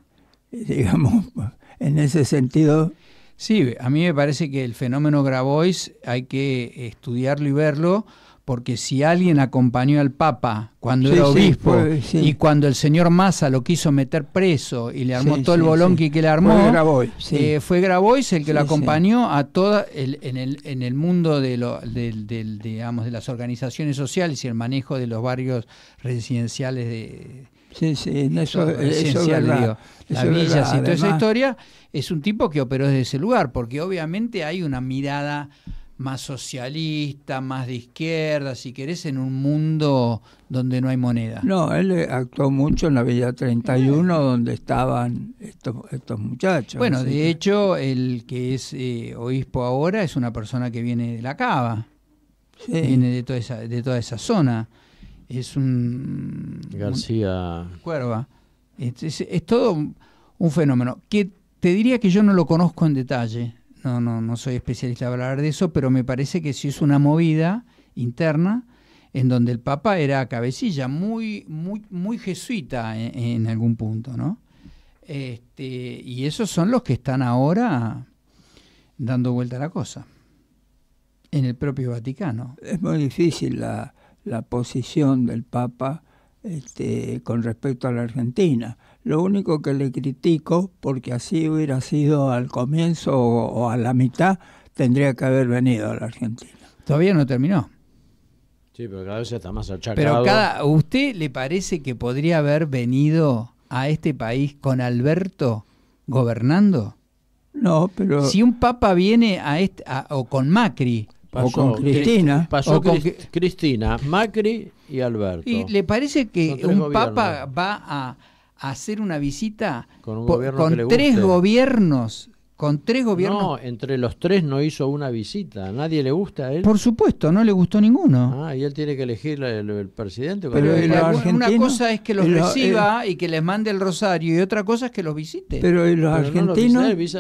digamos, en ese sentido. Sí, a mí me parece que el fenómeno Grabois hay que estudiarlo y verlo porque si alguien acompañó al Papa cuando era obispo y cuando el señor Massa lo quiso meter preso y le armó todo el bolonqui que le armó, fue Grabois, eh, fue Grabois el que lo acompañó a toda en, el, mundo de, lo, digamos, de las organizaciones sociales y el manejo de los barrios residenciales de... Sí, sí, eso, eso verdad, las eso toda esa historia, es un tipo que operó desde ese lugar, porque obviamente hay una mirada más socialista, más de izquierda, si querés, en un mundo donde no hay moneda. No, él eh, actuó mucho en la Villa 31, eh. donde estaban estos, muchachos. Bueno, de hecho, el que es eh, obispo ahora es una persona que viene de la Cava, viene de toda, esa, de toda esa zona. Es un... García... cuerva. Este, es, es todo un fenómeno que te diría que yo no lo conozco en detalle no, no, no soy especialista en hablar de eso, pero me parece que sí es una movida interna en donde el Papa era cabecilla, muy, muy, muy jesuita en, algún punto, ¿no? Este, y esos son los que están ahora dando vuelta a la cosa, en el propio Vaticano. Es muy difícil la, la posición del Papa este, con respecto a la Argentina. Lo único que le critico, porque así hubiera sido al comienzo o, a la mitad, tendría que haber venido a la Argentina. Todavía no terminó. Sí, pero cada vez está más achacado. Pero cada, ¿usted le parece que podría haber venido a este país con Alberto gobernando? No, pero... Si un papa viene a, este, o con Macri... o con Cristina. Pasó o con... Cristina, Macri y Alberto. ¿Y le parece que un papa va a hacer una visita con, tres gobiernos con tres gobiernos. No, entre los tres no hizo una visita. nadie le gusta a él? Por supuesto, no le gustó ninguno. Ah, y él tiene que elegir el, presidente. Pero una cosa es que los reciba y que les mande el rosario, y otra cosa es que los visite. Pero los argentinos. los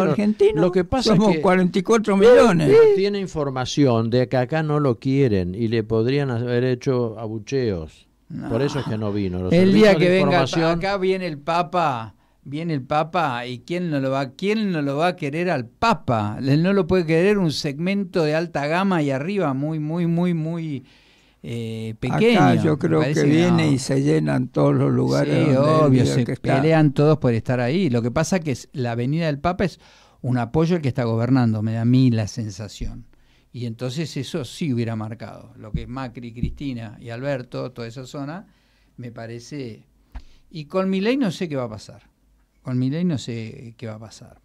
argentinos. Lo que pasa somos es que 44 millones. Tiene información de que acá no lo quieren y le podrían haber hecho abucheos. Por eso es que no vino. el día que venga acá viene el Papa, viene el Papa y quién no lo va, quién no lo va a querer al Papa. Él no lo puede querer un segmento de alta gama y arriba muy, muy, muy, muy eh, pequeño. yo creo que, viene y se llenan todos los lugares. Sí, obvio, se pelean todos por estar ahí. Lo que pasa que es la venida del Papa es un apoyo al que está gobernando. Me da a mí la sensación. Y entonces eso sí hubiera marcado. Lo que es Macri, Cristina y Alberto, toda esa zona, me parece. Y con mi ley no sé qué va a pasar. Con mi ley no sé qué va a pasar.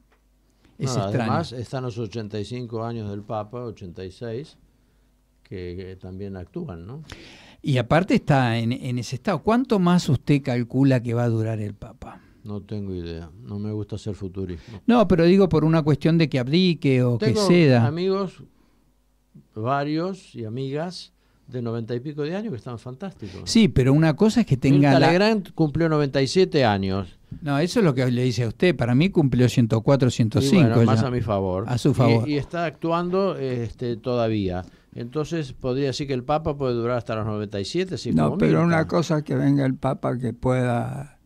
Es extraño. Además, están los 85 años del Papa, 86, que, también actúan, ¿no? Y aparte está en, ese estado. ¿Cuánto más usted calcula que va a durar el Papa? No tengo idea. No me gusta ser futurista. No, pero digo por una cuestión de que abdique o que ceda. Amigos varios y amigas de noventa y pico de años que están fantásticos. Sí, pero una cosa es que tenga... la... cumplió 97 años. No, eso es lo que le dice a usted. Para mí cumplió 104, 105. Y bueno, más a mi favor. A su favor. Y, está actuando este, todavía. Entonces podría decir que el Papa puede durar hasta los 97. Si no, pero una cosa es que venga el Papa que pueda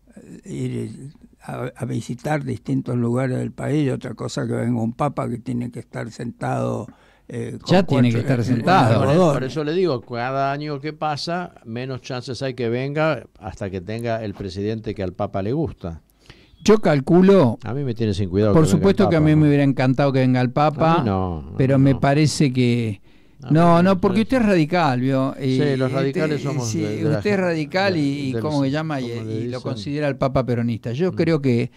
eh, ir eh, a, visitar distintos lugares del país otra cosa que venga un Papa que tiene que estar sentado eh, ya tiene que estar eh, eh, sentado. Por, eso le digo, cada año que pasa, menos chances hay que venga hasta que tenga el presidente que al Papa le gusta. Yo calculo. A mí me tiene sin cuidado. Por supuesto que a mí me hubiera encantado que venga el Papa, pero me parece que. No, no, porque usted es radical, ¿vio? sí, los este, radicales somos. Sí, usted es radical y, ¿cómo llama? Y, lo considera el Papa peronista. Yo mm. creo que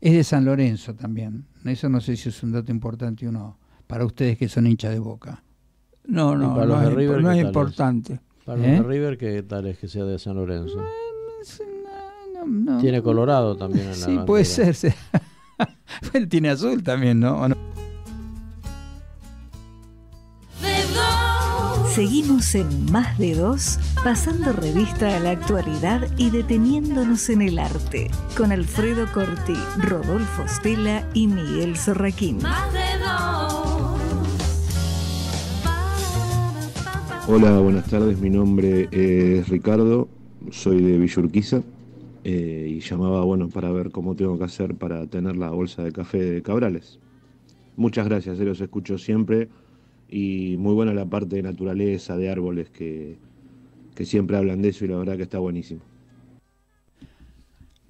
es de San Lorenzo también. Eso no sé si es un dato importante o no para ustedes que son hinchas de boca. No, no, no, es, importante. Para los de ¿Eh? River, que tal es que sea de San Lorenzo? Tiene Colorado también Sí, puede ser. Él tiene azul también, ¿no? Seguimos en Más de Dos, pasando revista a la actualidad y deteniéndonos en el arte, con Alfredo Corti, Rodolfo Stella y Miguel Sorraquín. Más Hola, buenas tardes. Mi nombre es Ricardo, soy de Villurquiza eh, y llamaba bueno para ver cómo tengo que hacer para tener la bolsa de café de Cabrales. Muchas gracias, yo eh, los escucho siempre y muy buena la parte de naturaleza, de árboles que, que siempre hablan de eso y la verdad que está buenísimo.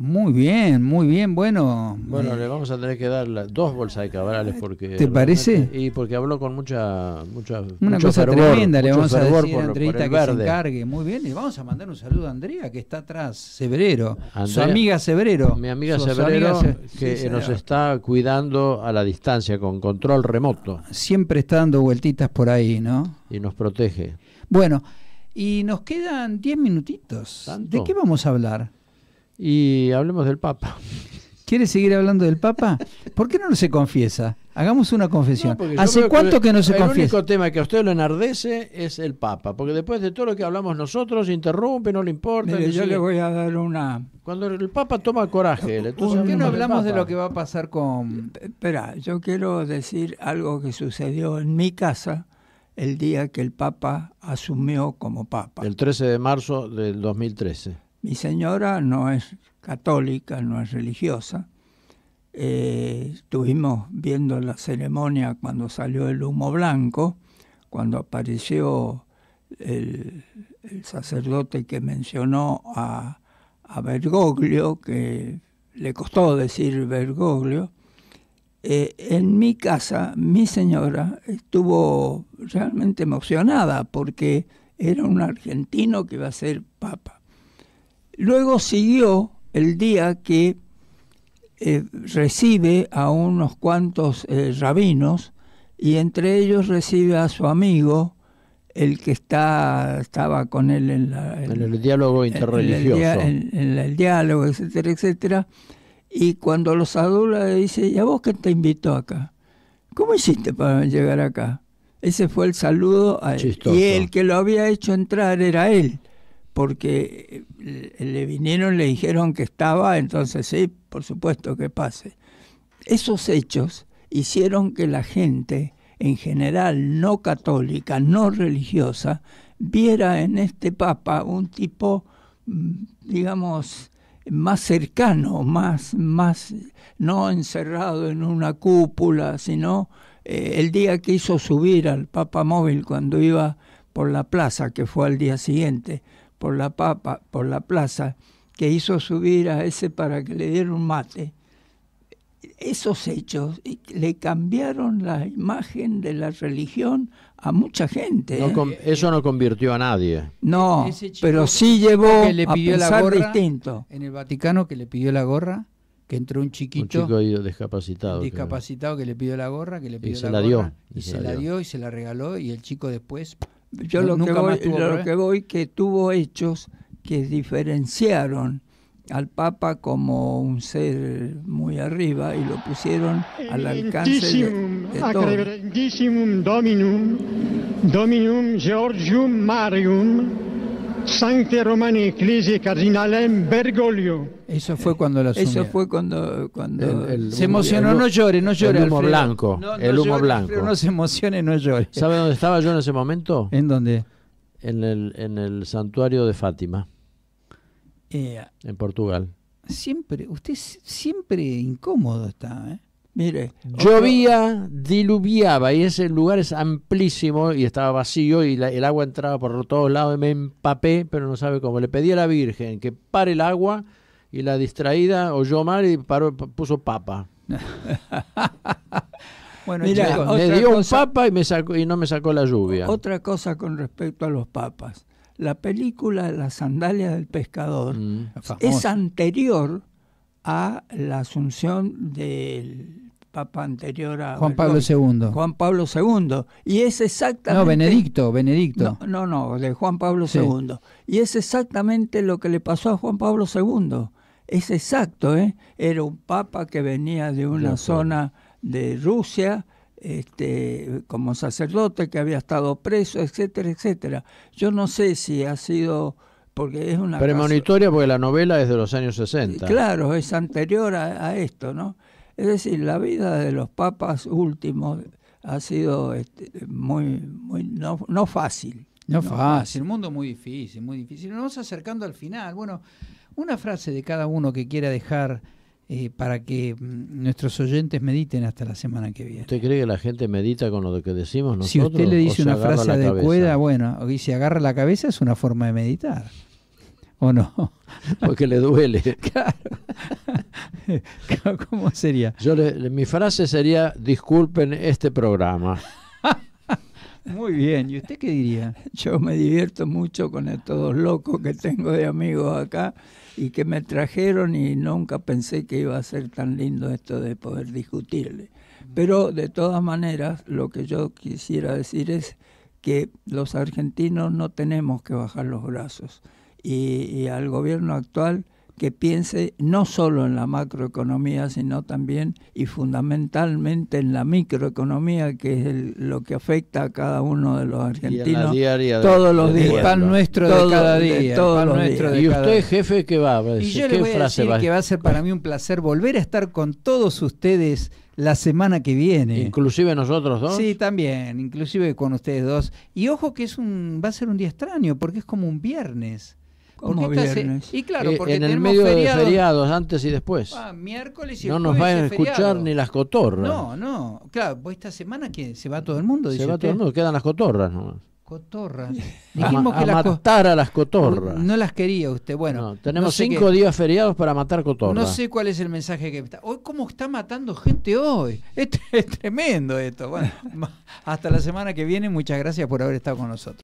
Muy bien, muy bien, bueno. Bueno, eh, le vamos a tener que dar dos bolsas de cabrales porque... ¿Te parece? Y porque habló con mucha... mucha Una cosa tremenda, le vamos a decir a que se encargue. Muy bien, le vamos a mandar un saludo a Andrea que está atrás, Sebrero, su amiga Sebrero. Mi amiga Sebrero que nos está cuidando a la distancia con control remoto. Siempre está dando vueltitas por ahí, ¿no? Y nos protege. Bueno, y nos quedan 10 minutitos. ¿De qué vamos a hablar? Y hablemos del Papa. ¿Quiere seguir hablando del Papa? ¿Por qué no se confiesa? Hagamos una confesión. ¿Hace cuánto que, no se confiesa? El único tema que a usted lo enardece es el Papa, porque después de todo lo que hablamos nosotros, interrumpe, no le importa. yo le voy a dar una... Cuando el Papa toma coraje, ¿Por qué no hablamos de lo que va a pasar con...? Espera, yo quiero decir algo que sucedió en mi casa el día que el Papa asumió como Papa. El 13 de marzo del 2013. Mi señora no es católica, no es religiosa. Eh, estuvimos viendo la ceremonia cuando salió el humo blanco, cuando apareció el, sacerdote que mencionó a, Bergoglio, que le costó decir Bergoglio. Eh, en mi casa, mi señora estuvo realmente emocionada porque era un argentino que iba a ser papa. Luego siguió el día que eh, recibe a unos cuantos eh, rabinos y entre ellos recibe a su amigo, el que está estaba con él en, el diálogo interreligioso. En, el diálogo, etcétera, etcétera. Y cuando los adula le dice, ¿y a vos quién te invitó acá? ¿Cómo hiciste para llegar acá? Ese fue el saludo a eh, él. Y el que lo había hecho entrar era él porque le vinieron, le dijeron que estaba, entonces sí, por supuesto que pase. Esos hechos hicieron que la gente, en general no católica, no religiosa, viera en este Papa un tipo, mm, digamos, más cercano, más, más no encerrado en una cúpula, sino eh, el día que hizo subir al Papa Móvil cuando iba por la plaza, que fue al día siguiente, por la, papa, por la plaza, que hizo subir a ese para que le diera un mate. Esos hechos le cambiaron la imagen de la religión a mucha gente. ¿eh? Eso no convirtió a nadie. No, pero sí llevó a pensar la distinto. En el Vaticano que le pidió la gorra, que entró un chiquito. Un chico discapacitado. Discapacitado que, le pidió la gorra, que le pidió y la, se la dio, y, se, la dio y se la regaló y el chico después yo lo, que voy, es que tuvo hechos que diferenciaron al Papa como un ser muy arriba y lo pusieron al alcance de, de Dominum, Dominum Georgium Marium, Romana Romane Cardinal en Bergoglio. Eso fue cuando la Eso fue cuando, cuando se emocionó, no llore, no llore. El humo blanco, el humo blanco. no se emocione, no llore. ¿Sabe dónde estaba yo en ese momento? ¿En dónde? En el, en el santuario de Fátima. Eh, en Portugal. Siempre, usted siempre incómodo está, ¿eh? llovía, diluviaba y ese lugar es amplísimo y estaba vacío y el agua entraba por todos lados y me empapé, pero no sabe cómo. Le pedí a la Virgen que pare el agua y la distraída oyó mal y paró, puso papa. bueno, me dio un papa y, me y no me sacó la lluvia. Otra cosa con respecto a los papas. La película Las sandalias del pescador mm. es anterior a la asunción del papa anterior a Juan Pablo II. Juan Pablo II. Y es exactamente... No, Benedicto, Benedicto. No, no, de Juan Pablo II. Y es exactamente lo que le pasó a Juan Pablo II. Es exacto, ¿eh? Era un papa que venía de una zona de Rusia, este, como sacerdote que había estado preso, etcétera, etcétera. Yo no sé si ha sido porque es una premonitoria porque la novela es de los años 60. Claro, es anterior a esto, ¿no? Es decir, la vida de los papas últimos ha sido este, muy, muy no, fácil. No, fácil, el mundo muy difícil, muy difícil. Nos vamos acercando al final. Bueno, una frase de cada uno que quiera dejar eh, para que mm, nuestros oyentes mediten hasta la semana que viene. ¿Usted cree que la gente medita con lo que decimos nosotros? Si usted le dice una frase adecuada, bueno, y se agarra la cabeza es una forma de meditar. ¿O no? Porque le duele. Claro. ¿Cómo sería? Yo mi frase sería, disculpen este programa. Muy bien, ¿y usted qué diría? Yo me divierto mucho con estos dos locos que tengo de amigos acá y que me trajeron y nunca pensé que iba a ser tan lindo esto de poder discutirle. Pero de todas maneras, lo que yo quisiera decir es que los argentinos no tenemos que bajar los brazos y, al gobierno actual que piense no solo en la macroeconomía, sino también y fundamentalmente en la microeconomía, que es lo que afecta a cada uno de los argentinos todos los días. pan nuestro de cada día. y usted, jefe, ¿qué va a decir? Y yo le a decir que va a ser para mí un placer volver a estar con todos ustedes la semana que viene. Inclusive nosotros dos. Sí, también, inclusive con ustedes dos. Y ojo que es un va a ser un día extraño, porque es como un viernes. ¿Cómo y claro, eh, porque en el medio de feriados, antes y después. Ah, miércoles y No nos van a escuchar ni las cotorras. No, no. Claro, pues esta semana que se va todo el mundo. Se va todo el mundo, quedan las cotorras nomás. Cotorras. Dijimos matar a las cotorras. No, las quería usted. Bueno, tenemos cinco días feriados para matar cotorras. No sé cuál es el mensaje que está. Hoy, ¿Cómo está matando gente hoy? Es, es tremendo esto. Bueno, hasta la semana que viene. Muchas gracias por haber estado con nosotros.